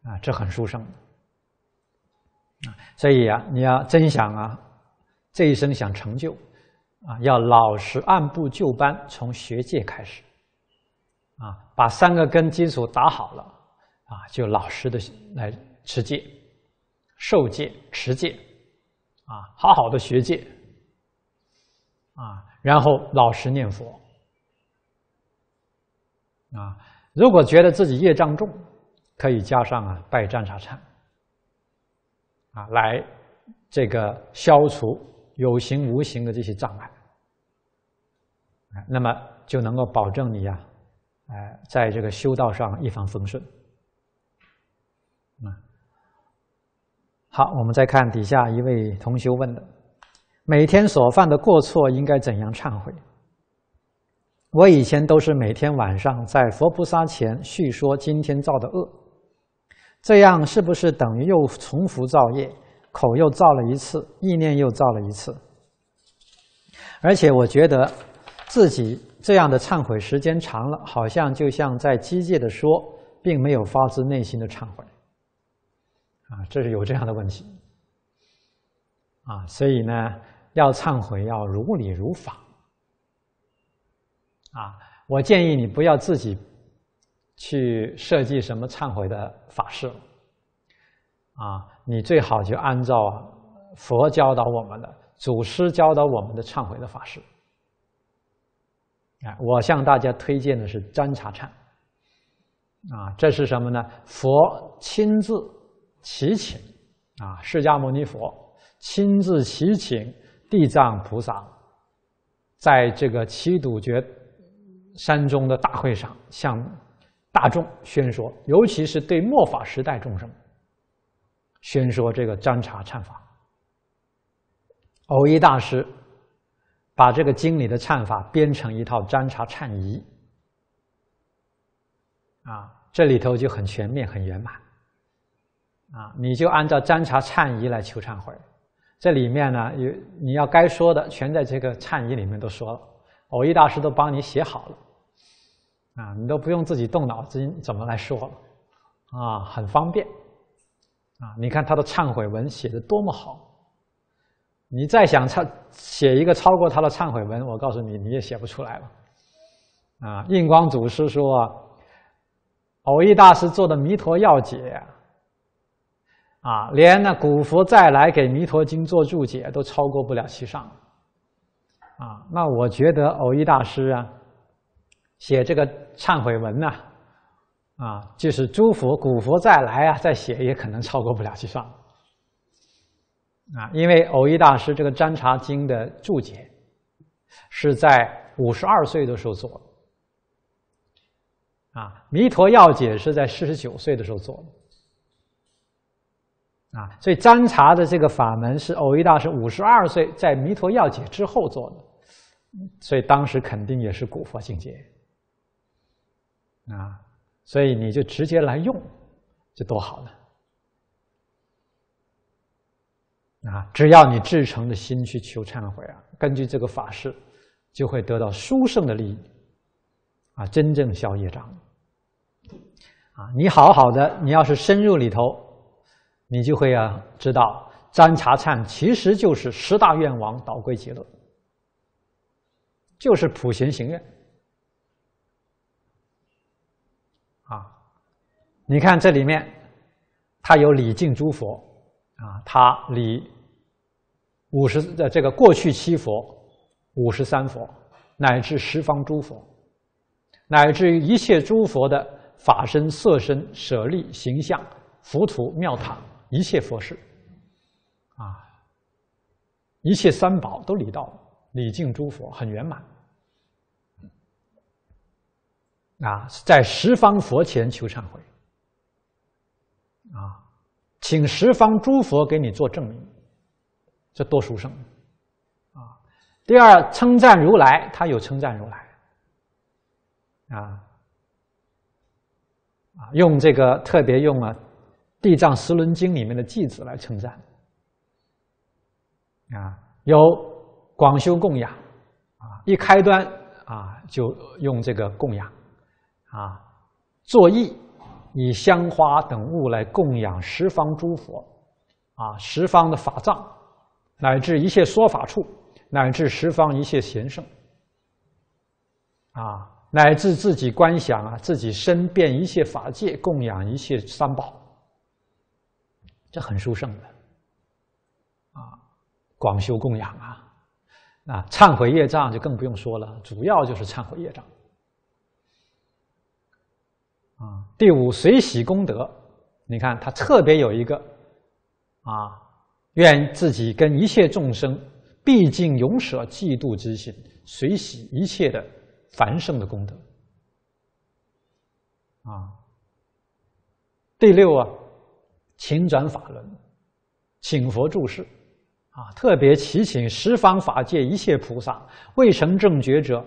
啊，这很殊胜的，啊，所以啊，你要真想啊这一生想成就，啊，要老实按部就班，从学戒开始。啊，把三个根基础打好了，啊，就老实的来持戒、受戒、持戒，啊，好好的学戒，啊，然后老实念佛，啊，如果觉得自己业障重，可以加上啊拜占沙禅，啊，来这个消除有形无形的这些障碍，那么就能够保证你呀。哎，在这个修道上一帆风顺。嗯，好，我们再看底下一位同修问的：每天所犯的过错应该怎样忏悔？我以前都是每天晚上在佛菩萨前叙说今天造的恶，这样是不是等于又重复造业，口又造了一次，意念又造了一次？而且我觉得自己。这样的忏悔时间长了，好像就像在机械的说，并没有发自内心的忏悔。啊，这是有这样的问题。啊，所以呢，要忏悔要如理如法。啊，我建议你不要自己去设计什么忏悔的法事。啊，你最好就按照佛教导我们的、祖师教导我们的忏悔的法事。我向大家推荐的是占茶忏，啊，这是什么呢？佛亲自祈请，啊，释迦牟尼佛亲自祈请地藏菩萨，在这个七堵觉山中的大会上向大众宣说，尤其是对末法时代众生宣说这个占茶忏法。偶一大师。把这个经里的忏法编成一套瞻察忏仪，啊，这里头就很全面、很圆满，啊，你就按照瞻察忏仪来求忏悔，这里面呢，有你要该说的，全在这个忏仪里面都说了，偶一大师都帮你写好了，啊，你都不用自己动脑筋怎么来说了，啊，很方便，啊，你看他的忏悔文写的多么好。你再想抄写一个超过他的忏悔文，我告诉你，你也写不出来了。啊，印光祖师说，偶益大师做的《弥陀要解》啊，连那古佛再来给《弥陀经》做注解，都超过不了其上。啊，那我觉得偶益大师啊，写这个忏悔文呐，啊，就是诸佛古佛再来啊，再写也可能超过不了其上。啊，因为偶一大师这个《占察经》的注解，是在五十二岁的时候做的。啊，《弥陀要解》是在四十九岁的时候做的。啊，所以占察的这个法门是偶一大师五十二岁在《弥陀要解》之后做的，所以当时肯定也是古佛境界。啊，所以你就直接来用，就多好呢。啊，只要你至诚的心去求忏悔啊，根据这个法事，就会得到殊胜的利益，啊，真正消业障。啊，你好好的，你要是深入里头，你就会啊知道，瞻茶忏其实就是十大愿王导归极乐，就是普贤行愿。啊，你看这里面，他有礼敬诸佛，啊，他礼。五十的这个过去七佛、五十三佛，乃至十方诸佛，乃至于一切诸佛的法身、色身、舍利、形象、浮土、庙塔，一切佛事，啊，一切三宝都礼到，礼敬诸佛很圆满。啊，在十方佛前求忏悔，啊，请十方诸佛给你做证明。这多殊胜啊！第二称赞如来，他有称赞如来，啊，啊，用这个特别用了《地藏十轮经》里面的偈子来称赞，啊，有广修供养，啊，一开端啊就用这个供养，啊，作意以香花等物来供养十方诸佛，啊，十方的法藏。乃至一切说法处，乃至十方一切贤圣，啊，乃至自己观想啊，自己身遍一切法界供养一切三宝，这很殊胜的，啊，广修供养啊，那忏悔业障就更不用说了，主要就是忏悔业障。啊，第五随喜功德，你看他特别有一个，啊。愿自己跟一切众生，毕竟永舍嫉妒之心，随喜一切的繁盛的功德。啊，第六啊，请转法轮，请佛住世，啊，特别祈请十方法界一切菩萨，未成正觉者，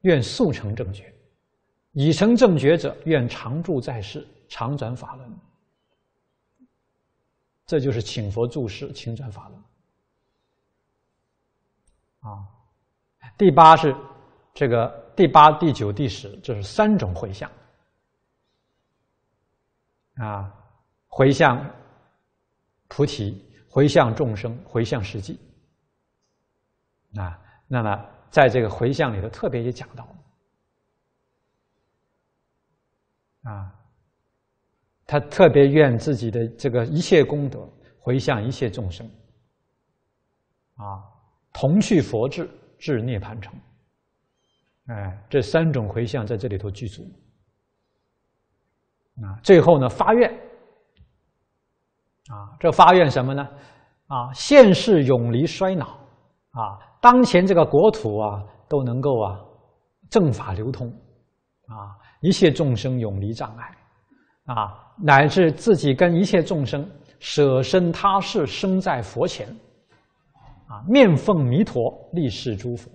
愿速成正觉；已成正觉者，愿常住在世，常转法轮。这就是请佛注释，请转法轮，啊，第八是这个第八、第九、第十，这是三种回向，啊，回向菩提，回向众生，回向实际，啊，那么在这个回向里头，特别也讲到，啊。他特别愿自己的这个一切功德回向一切众生，啊，同去佛智至涅盘城。哎，这三种回向在这里头具足。啊，最后呢发愿，啊，这发愿什么呢？啊，现世永离衰老，啊，当前这个国土啊都能够啊正法流通，啊，一切众生永离障碍。啊，乃至自己跟一切众生舍身他世生在佛前，啊，面奉弥陀，立誓诸佛。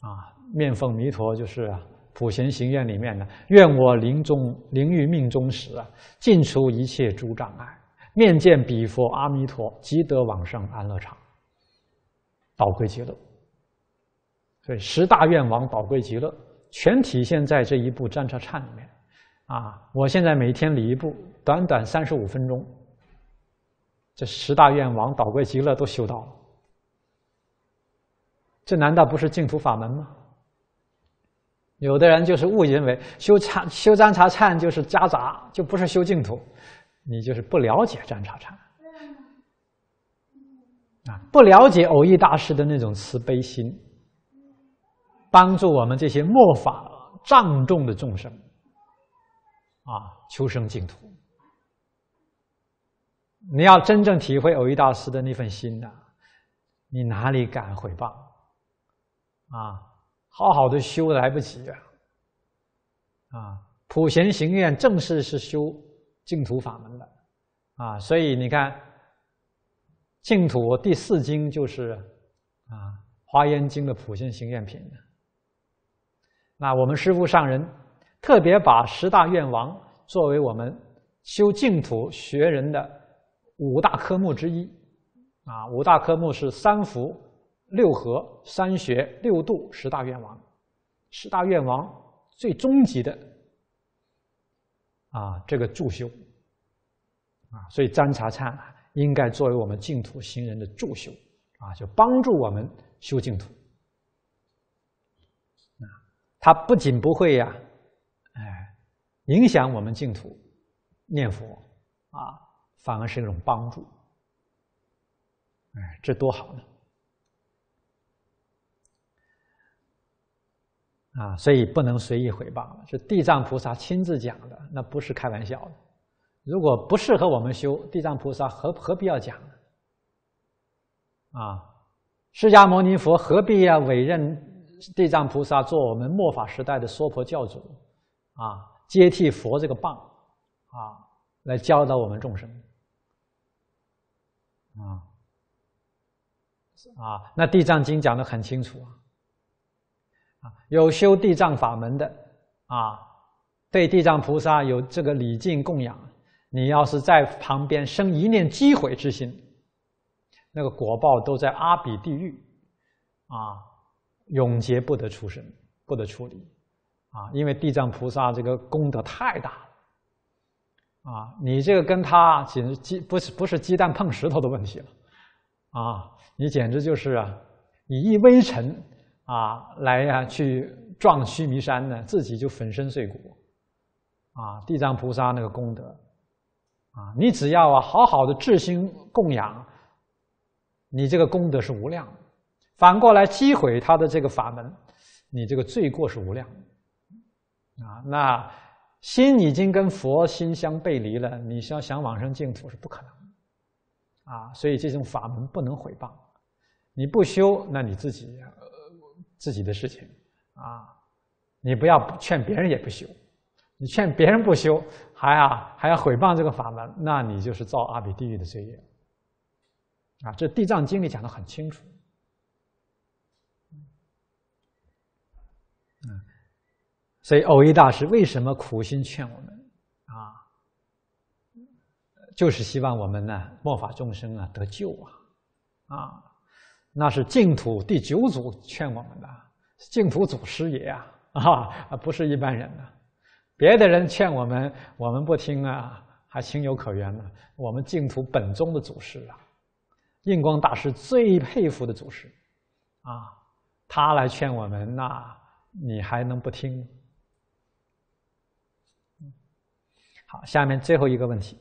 啊，面奉弥陀就是普贤行愿里面的愿我临终临于命终时啊，尽除一切诸障碍，面见彼佛阿弥陀，即得往生安乐场，宝贵极乐。所以十大愿王宝贵极乐，全体现在这一部《占察忏》里面。啊！我现在每天礼一部，短短三十五分钟，这十大愿王、倒归极乐都修到了。这难道不是净土法门吗？有的人就是误认为修禅、修占察禅就是夹杂，就不是修净土。你就是不了解占察禅，啊，不了解偶益大师的那种慈悲心，帮助我们这些末法障重的众生。啊，求生净土。你要真正体会偶遇大师的那份心呐，你哪里敢回报？啊，好好的修来不及啊！啊，普贤行愿正式是修净土法门的，啊，所以你看，净土第四经就是啊《华严经》的普贤行愿品那我们师父上人。特别把十大愿王作为我们修净土学人的五大科目之一，啊，五大科目是三福、六合、三学、六度、十大愿王。十大愿王最终极的啊，这个助修啊，所以瞻察忏应该作为我们净土行人的助修啊，就帮助我们修净土。啊，它不仅不会呀。影响我们净土念佛啊，反而是一种帮助，哎，这多好呢！啊，所以不能随意回报了。是地藏菩萨亲自讲的，那不是开玩笑的。如果不适合我们修，地藏菩萨何何必要讲呢？啊，释迦牟尼佛何必要委任地藏菩萨做我们末法时代的娑婆教主啊？接替佛这个棒，啊，来教导我们众生，啊，啊，那《地藏经》讲的很清楚啊，啊，有修地藏法门的，啊，对地藏菩萨有这个礼敬供养，你要是在旁边生一念击毁之心，那个果报都在阿鼻地狱，啊，永劫不得出生，不得出离。啊，因为地藏菩萨这个功德太大了，啊，你这个跟他简直鸡不是不是鸡蛋碰石头的问题了，啊，你简直就是啊，以一微尘啊来呀去撞须弥山呢，自己就粉身碎骨，啊，地藏菩萨那个功德，啊，你只要啊好好的至心供养，你这个功德是无量，反过来击毁他的这个法门，你这个罪过是无量。啊，那心已经跟佛心相背离了，你想想往生净土是不可能啊，所以这种法门不能毁谤，你不修，那你自己呃自己的事情，啊，你不要劝别人也不修，你劝别人不修还啊还要毁谤这个法门，那你就是造阿鼻地狱的罪业，啊，这《地藏经》里讲的很清楚。所以，偶一大师为什么苦心劝我们啊？就是希望我们呢，末法众生啊得救啊！啊，那是净土第九祖劝我们的，净土祖师爷啊，啊，不是一般人呐。别的人劝我们，我们不听啊，还情有可原呢。我们净土本宗的祖师啊，印光大师最佩服的祖师，啊，他来劝我们，那你还能不听？好，下面最后一个问题。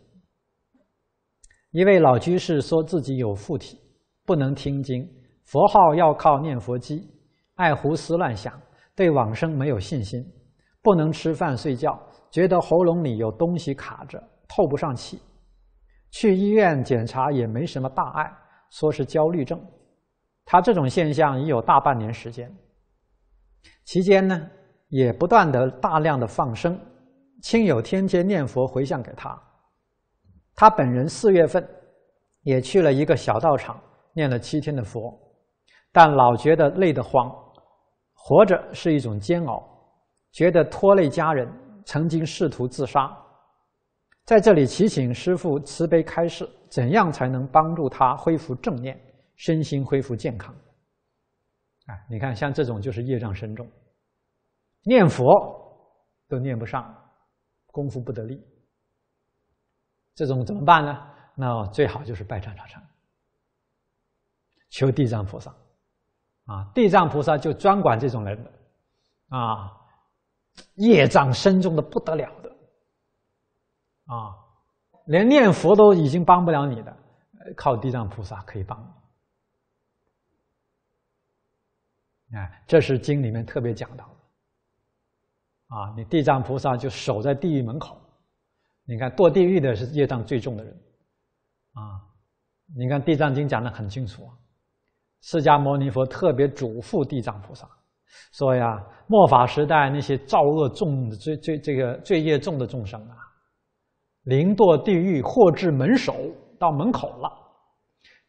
一位老居士说自己有附体，不能听经，佛号要靠念佛机，爱胡思乱想，对往生没有信心，不能吃饭睡觉，觉得喉咙里有东西卡着，透不上气。去医院检查也没什么大碍，说是焦虑症。他这种现象已有大半年时间，期间呢也不断的大量的放生。亲友天天念佛回向给他，他本人四月份也去了一个小道场念了七天的佛，但老觉得累得慌，活着是一种煎熬，觉得拖累家人，曾经试图自杀。在这里祈请师父慈悲开示，怎样才能帮助他恢复正念，身心恢复健康？哎，你看，像这种就是业障深重，念佛都念不上。功夫不得力，这种怎么办呢？那最好就是拜占大成，求地藏菩萨，啊，地藏菩萨就专管这种人的，啊，业障深重的不得了的，啊，连念佛都已经帮不了你的，靠地藏菩萨可以帮你。哎，这是经里面特别讲到。的。啊，你地藏菩萨就守在地狱门口，你看堕地狱的是业障最重的人，啊，你看《地藏经》讲的很清楚啊，释迦牟尼佛特别嘱咐地藏菩萨，说呀，末法时代那些造恶重、最最这个罪业重的众生啊，临堕地狱或至门首到门口了，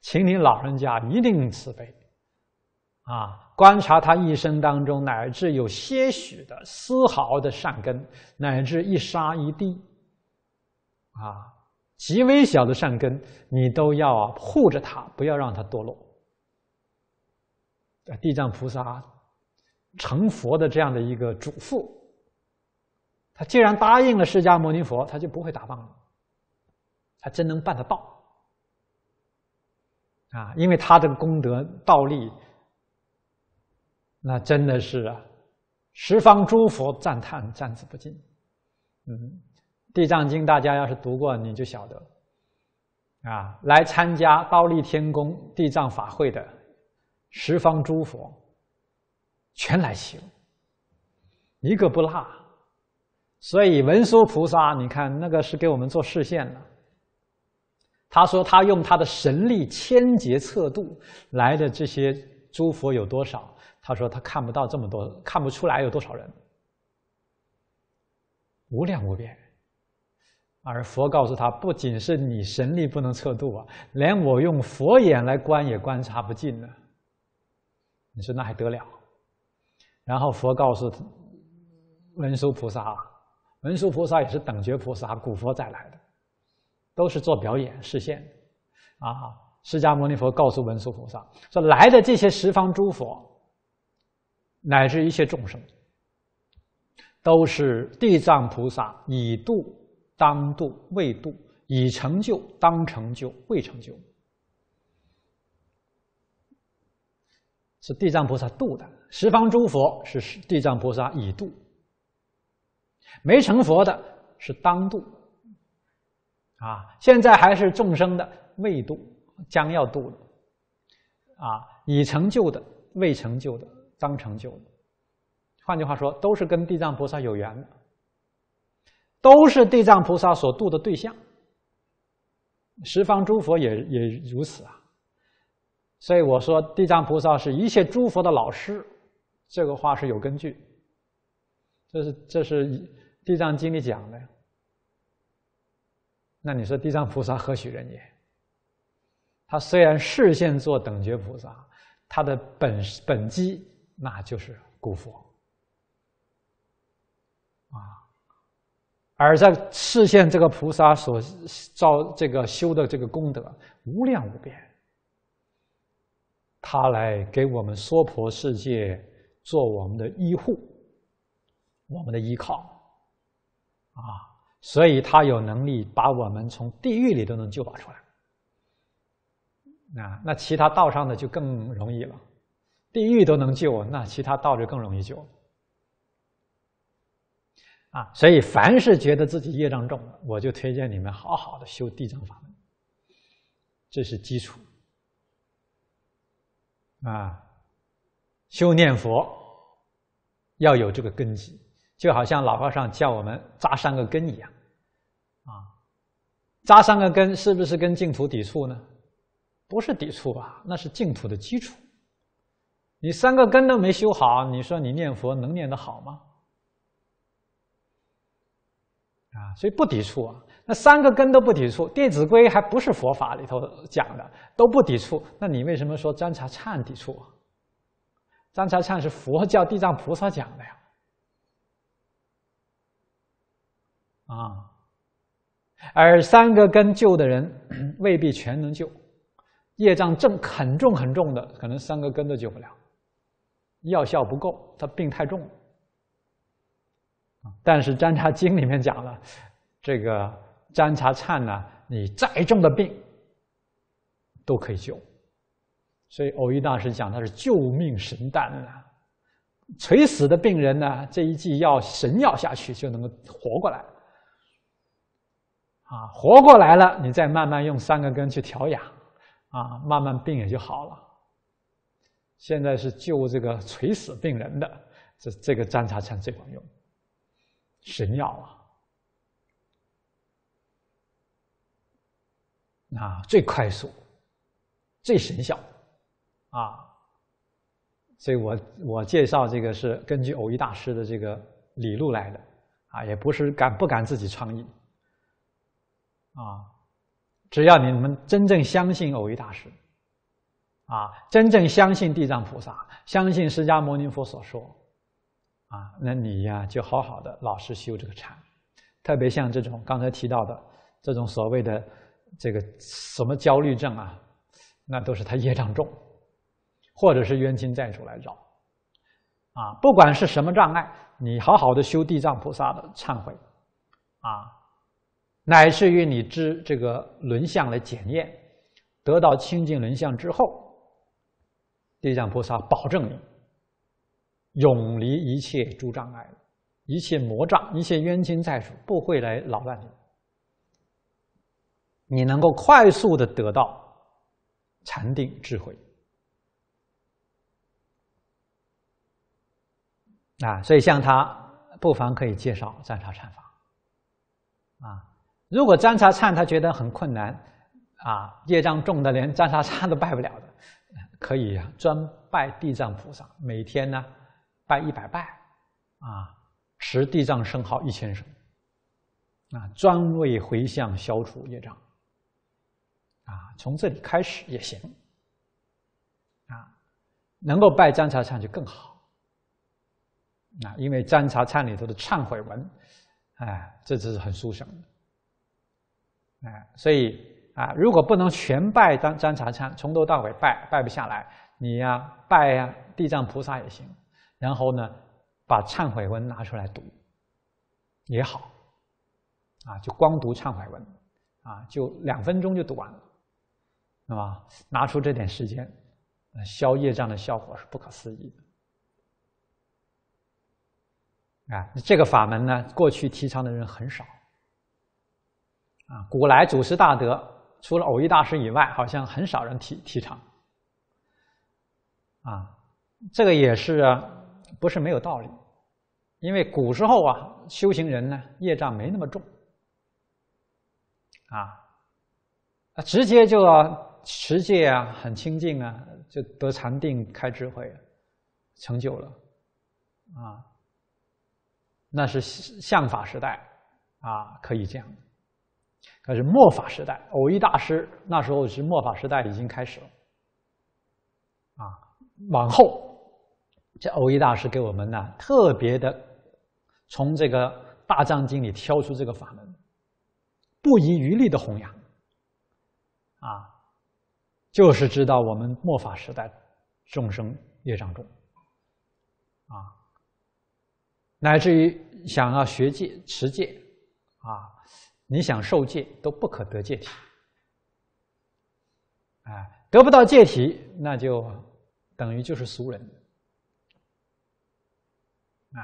请你老人家一定慈悲，啊。观察他一生当中，乃至有些许的丝毫的善根，乃至一沙一地，啊，极微小的善根，你都要护着他，不要让他堕落。啊，地藏菩萨成佛的这样的一个嘱咐，他既然答应了释迦牟尼佛，他就不会打棒了，他真能办得到，啊，因为他这个功德道力。那真的是啊，十方诸佛赞叹，赞叹不尽。嗯，《地藏经》大家要是读过，你就晓得。啊，来参加包立天宫地藏法会的十方诸佛，全来齐了，一个不落。所以文殊菩萨，你看那个是给我们做示现的。他说他用他的神力千劫测度来的这些。诸佛有多少？他说他看不到这么多，看不出来有多少人，无量无边。而佛告诉他，不仅是你神力不能测度啊，连我用佛眼来观也观察不尽呢。你说那还得了？然后佛告诉文殊菩萨，文殊菩萨也是等觉菩萨，古佛再来的，都是做表演示现啊。释迦牟尼佛告诉文殊菩萨说：“来的这些十方诸佛乃至一切众生，都是地藏菩萨已度当度未度，已成就当成就未成就，是地藏菩萨度的十方诸佛是地藏菩萨已度，没成佛的是当度，啊，现在还是众生的未度。”将要度的，啊，已成就的、未成就的、将成就的，换句话说，都是跟地藏菩萨有缘的，都是地藏菩萨所度的对象。十方诸佛也也如此啊，所以我说地藏菩萨是一切诸佛的老师，这个话是有根据，这是这是《地藏经》里讲的。那你说地藏菩萨何许人也？他虽然视线做等觉菩萨，他的本本机那就是古佛啊，而在视线这个菩萨所造这个修的这个功德无量无边，他来给我们娑婆世界做我们的依护，我们的依靠啊，所以他有能力把我们从地狱里都能救拔出来。啊，那其他道上的就更容易了，地狱都能救，那其他道就更容易救。啊，所以凡是觉得自己业障重的，我就推荐你们好好的修地藏法门，这是基础。啊，修念佛要有这个根基，就好像老和尚叫我们扎三个根一样。啊，扎三个根是不是跟净土抵触呢？不是抵触吧？那是净土的基础。你三个根都没修好，你说你念佛能念得好吗？啊，所以不抵触啊。那三个根都不抵触，弟子规还不是佛法里头讲的，都不抵触。那你为什么说张茶忏抵触？啊？张茶忏是佛教地藏菩萨讲的呀。啊，而三个根救的人 未必全能救。业障正很重很重的，可能三个根都救不了，药效不够，他病太重了但是《占察经》里面讲了，这个占察忏呢，你再重的病都可以救，所以偶一大师讲他是救命神丹啊，垂死的病人呢，这一剂药神药下去就能够活过来啊！活过来了，你再慢慢用三个根去调养。啊，慢慢病也就好了。现在是救这个垂死病人的，这这个张茶禅最管用，神药啊！啊，最快速，最神效，啊！所以我我介绍这个是根据偶遇大师的这个理路来的，啊，也不是敢不敢自己创意，啊。只要你们真正相信偶遇大师，啊，真正相信地藏菩萨，相信释迦牟尼佛所说，啊，那你呀就好好的老实修这个禅，特别像这种刚才提到的这种所谓的这个什么焦虑症啊，那都是他业障重，或者是冤亲债主来扰，啊，不管是什么障碍，你好好的修地藏菩萨的忏悔，啊。乃是与你知这个轮相来检验，得到清净轮相之后，地藏菩萨保证你永离一切诸障碍，一切魔障，一切冤亲债主不会来扰乱你，你能够快速的得到禅定智慧啊！所以像他，不妨可以介绍占叉禅法啊。如果张茶忏他觉得很困难，啊，业障重的连 张茶忏都拜不了的，可以专拜地藏菩萨，每天呢拜一百拜，啊，持地藏圣号一千声，啊，专为回向消除业障。啊，从这里开始也行。啊，能够拜张茶忏就更好。啊，因为张茶忏里头的忏悔文，哎，这只是很殊胜的。哎，所以啊，如果不能全拜当张茶禅，从头到尾拜拜不下来，你呀拜呀地藏菩萨也行，然后呢，把忏悔文拿出来读也好，啊，就光读忏悔文，啊，就两分钟就读完了，啊，拿出这点时间消业障的效果是不可思议的。啊，这个法门呢，过去提倡的人很少。啊，古来祖师大德除了偶一大师以外，好像很少人提提倡。啊，这个也是不是没有道理，因为古时候啊，修行人呢业障没那么重，啊，直接就持戒啊，很清净啊，就得禅定开智慧，成就了，啊，那是相法时代啊，可以这样。开始末法时代，偶一大师那时候是末法时代已经开始了，啊，往后这偶一大师给我们呢特别的，从这个大藏经里挑出这个法门，不遗余力的弘扬，啊，就是知道我们末法时代众生业障重，啊，乃至于想要学戒持戒，啊。你想受戒都不可得戒体，啊，得不到戒体，那就等于就是俗人，啊，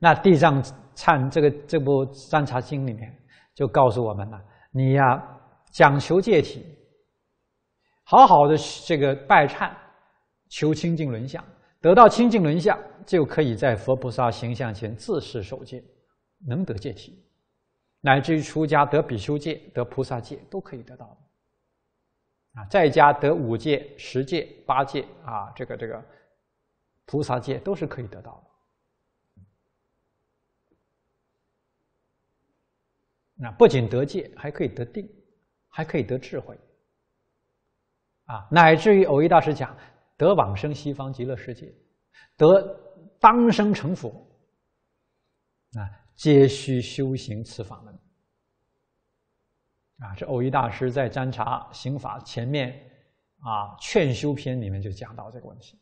那地藏忏这个这部三叉经里面就告诉我们了，你啊讲求戒体，好好的这个拜忏，求清净轮相，得到清净轮相，就可以在佛菩萨形象前自是受戒，能得戒体。乃至于出家得比丘戒、得菩萨戒都可以得到的，啊，在家得五戒、十戒、八戒啊，这个这个，菩萨戒都是可以得到的。那不仅得戒，还可以得定，还可以得智慧，啊，乃至于偶一大师讲得往生西方极乐世界，得当生成佛，啊。皆需修行此法门。啊，这偶一大师在《占察刑法》前面，啊《劝修篇》里面就讲到这个问题。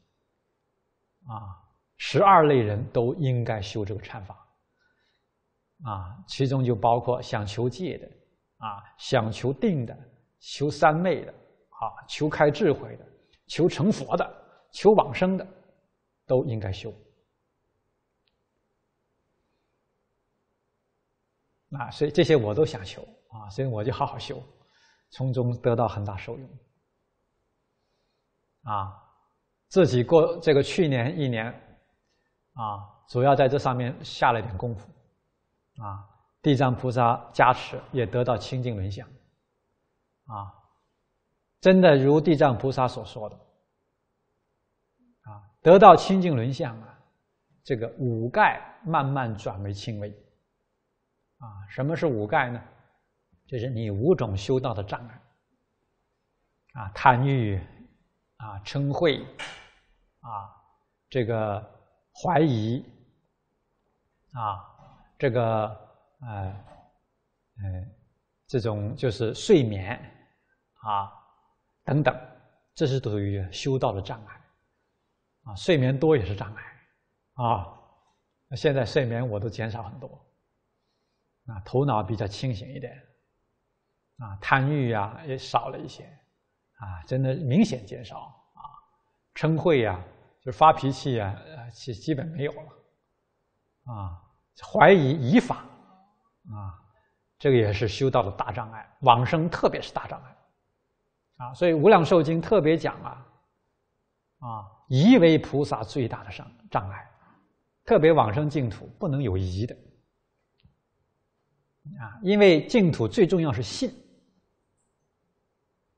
啊，十二类人都应该修这个禅法。啊，其中就包括想求戒的，啊想求定的，求三昧的，啊求开智慧的，求成佛的，求往生的，都应该修。啊，所以这些我都想修啊，所以我就好好修，从中得到很大受用。啊，自己过这个去年一年，啊，主要在这上面下了点功夫，啊，地藏菩萨加持也得到清净轮相，啊，真的如地藏菩萨所说的，啊，得到清净轮相啊，这个五盖慢慢转为轻微。啊，什么是五盖呢？就是你五种修道的障碍。啊，贪欲，啊，嗔恚，啊，这个怀疑，啊，这个呃，嗯，这种就是睡眠，啊，等等，这是属于修道的障碍。啊，睡眠多也是障碍。啊，现在睡眠我都减少很多。啊，头脑比较清醒一点，啊，贪欲啊也少了一些，啊，真的明显减少啊，嗔恚呀，就发脾气呀，其基本没有了，啊，怀疑疑法，啊，这个也是修道的大障碍，往生特别是大障碍，啊，所以无量寿经特别讲啊，啊，疑为菩萨最大的障障碍，特别往生净土不能有疑的。啊，因为净土最重要是信，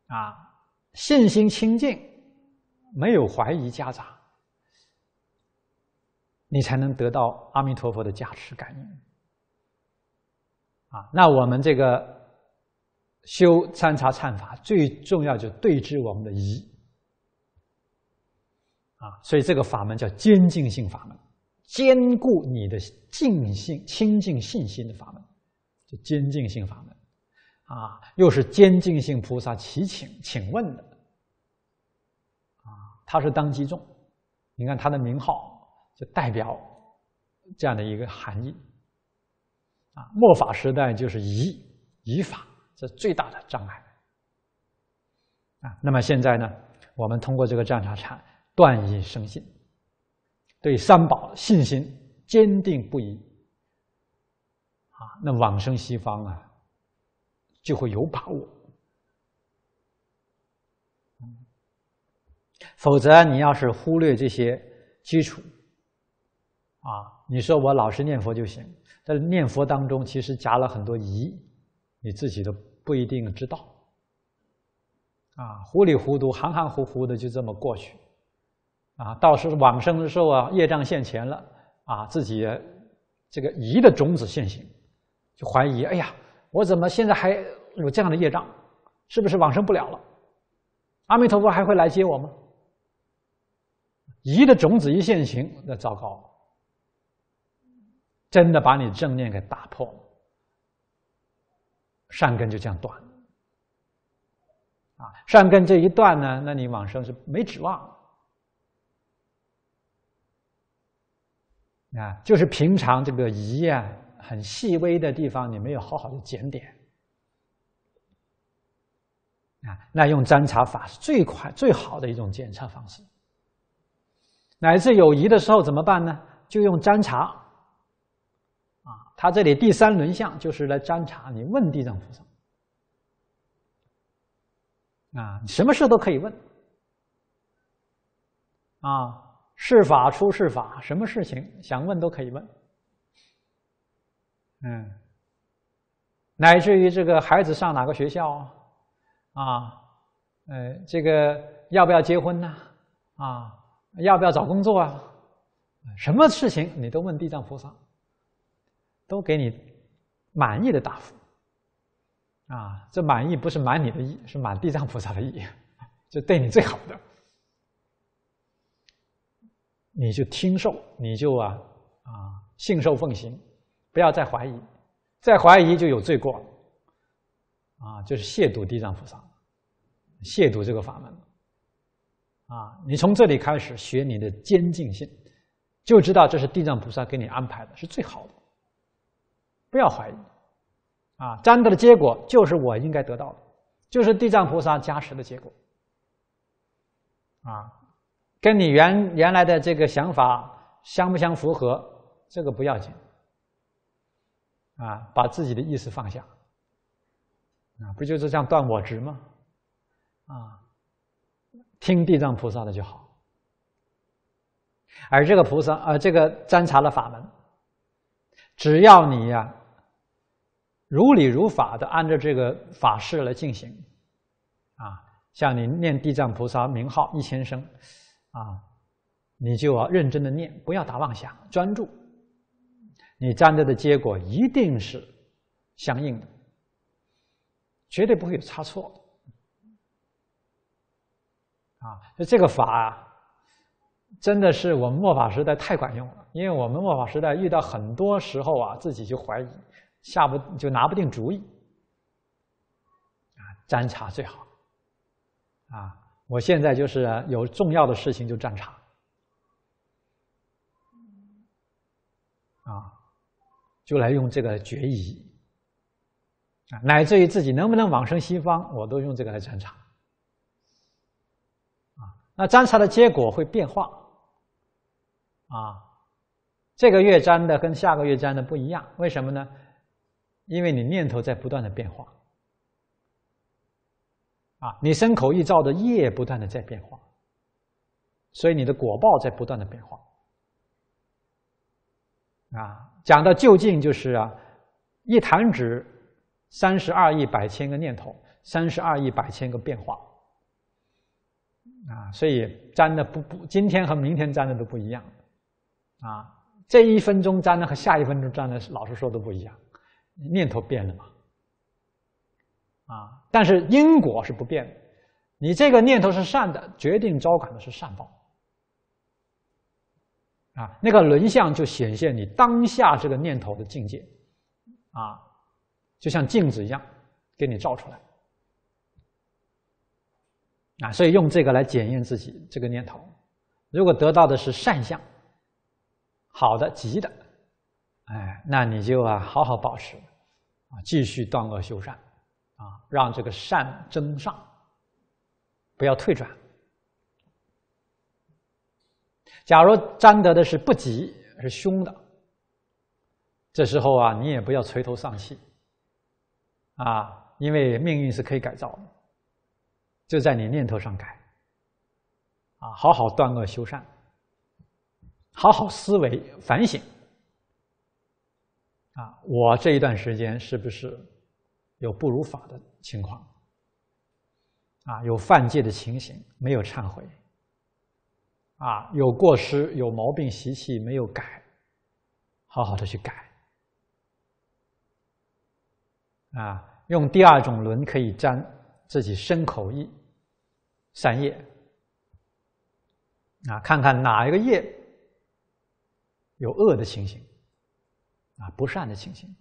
啊，信心清净，没有怀疑夹杂，你才能得到阿弥陀佛的加持感应。啊，那我们这个修参禅忏法，最重要就对治我们的疑，啊，所以这个法门叫坚净性法门，坚固你的净性清净信心的法门。就坚定性法门，啊，又是坚定性菩萨祈请请问的，啊，他是当机众，你看他的名号就代表这样的一个含义，啊，末法时代就是疑疑法，是最大的障碍，啊，那么现在呢，我们通过这个战场禅断疑生信，对三宝信心坚定不移。啊，那往生西方啊，就会有把握。否则，你要是忽略这些基础，啊，你说我老是念佛就行，但念佛当中其实夹了很多疑，你自己都不一定知道。啊，糊里糊涂、含含糊糊的就这么过去，啊，到时往生的时候啊，业障现前了，啊，自己这个疑的种子现行。就怀疑，哎呀，我怎么现在还有这样的业障？是不是往生不了了？阿弥陀佛还会来接我吗？疑的种子一现行，那糟糕，真的把你正念给打破了，善根就这样断了啊！善根这一断呢，那你往生是没指望了啊！就是平常这个疑啊。很细微的地方，你没有好好的检点啊！那用占察法是最快最好的一种检测方式。乃至有疑的时候怎么办呢？就用占察啊！他这里第三轮相就是来占察，你问地藏菩萨啊，什么事都可以问啊，是法出是法，什么事情想问都可以问。嗯，乃至于这个孩子上哪个学校啊？呃，这个要不要结婚呢？啊，要不要找工作啊？什么事情你都问地藏菩萨，都给你满意的答复。啊，这满意不是满你的意，是满地藏菩萨的意，就对你最好的。你就听受，你就啊啊信受奉行。不要再怀疑，再怀疑就有罪过，啊，就是亵渎地藏菩萨，亵渎这个法门，啊，你从这里开始学你的坚净性，就知道这是地藏菩萨给你安排的，是最好的。不要怀疑，啊，沾到的结果就是我应该得到的，就是地藏菩萨加持的结果，啊，跟你原原来的这个想法相不相符合，这个不要紧。啊，把自己的意识放下，啊，不就是这样断我执吗？啊，听地藏菩萨的就好。而这个菩萨，啊，这个占察的法门，只要你呀，如理如法的按照这个法事来进行，啊，像你念地藏菩萨名号一千声，啊，你就要认真的念，不要打妄想，专注。你站着的结果一定是相应的，绝对不会有差错啊！就这个法啊，真的是我们末法时代太管用了。因为我们末法时代遇到很多时候啊，自己就怀疑，下不就拿不定主意啊，占查最好啊！我现在就是有重要的事情就占茶。就来用这个决疑啊，乃至于自己能不能往生西方，我都用这个来占察啊。那占察的结果会变化啊，这个月占的跟下个月占的不一样，为什么呢？因为你念头在不断的变化啊，你身口意造的业不断的在变化，所以你的果报在不断的变化啊。讲到究竟就是啊，一弹指，三十二亿百千个念头，三十二亿百千个变化，啊，所以粘的不不，今天和明天粘的都不一样，啊，这一分钟粘的和下一分钟粘的，老师说都不一样，念头变了嘛，啊，但是因果是不变的，你这个念头是善的，决定招感的是善报。啊，那个轮相就显现你当下这个念头的境界，啊，就像镜子一样，给你照出来。啊，所以用这个来检验自己这个念头，如果得到的是善相，好的、吉的，哎，那你就啊，好好保持，啊，继续断恶修善，啊，让这个善增上，不要退转。假如沾得的是不吉是凶的，这时候啊，你也不要垂头丧气，啊，因为命运是可以改造的，就在你念头上改，啊，好好断恶修善，好好思维反省，啊，我这一段时间是不是有不如法的情况，啊，有犯戒的情形，没有忏悔。啊，有过失有毛病习气没有改，好好的去改。啊，用第二种轮可以沾自己身口意三业。啊，看看哪一个业有恶的情形，啊，不善的情形，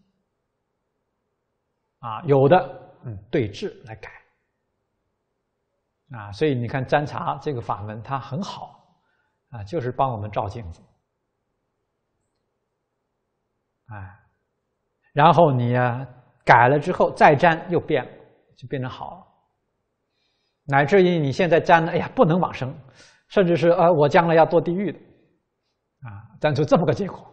啊，有的，嗯，对治来改。啊，所以你看占察这个法门，它很好。啊，就是帮我们照镜子，啊，然后你呀改了之后再粘又变了，就变成好了。乃至于你现在粘了，哎呀，不能往生，甚至是呃，我将来要做地狱的，啊，粘出这么个结果，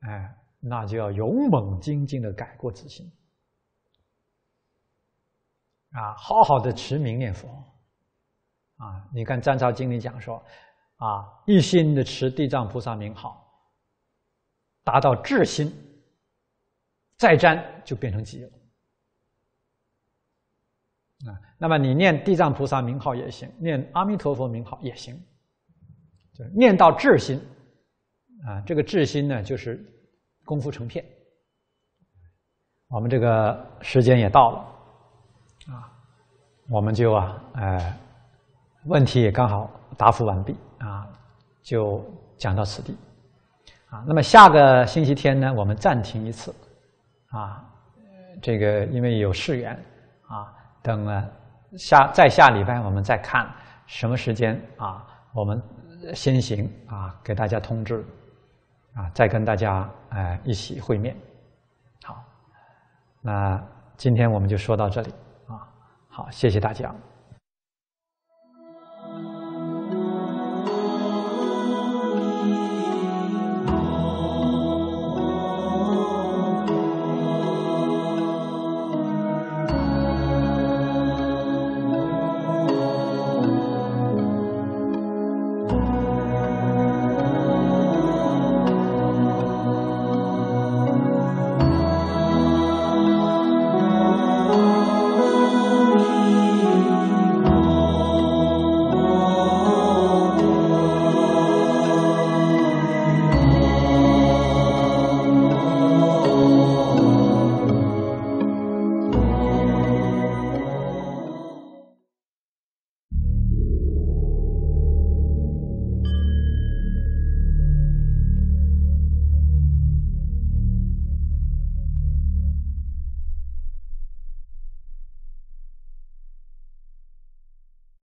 哎，那就要勇猛精进的改过自新，啊，好好的持名念佛。啊，你看《占朝经》里讲说，啊，一心的持地藏菩萨名号，达到至心，再占就变成极了。啊，那么你念地藏菩萨名号也行，念阿弥陀佛名号也行，就是念到至心，啊，这个至心呢，就是功夫成片。我们这个时间也到了，啊，我们就啊，哎。问题也刚好答复完毕啊，就讲到此地啊。那么下个星期天呢，我们暂停一次啊。这个因为有事缘啊，等下再下礼拜我们再看什么时间啊。我们先行啊，给大家通知啊，再跟大家哎一起会面。好，那今天我们就说到这里啊。好，谢谢大家。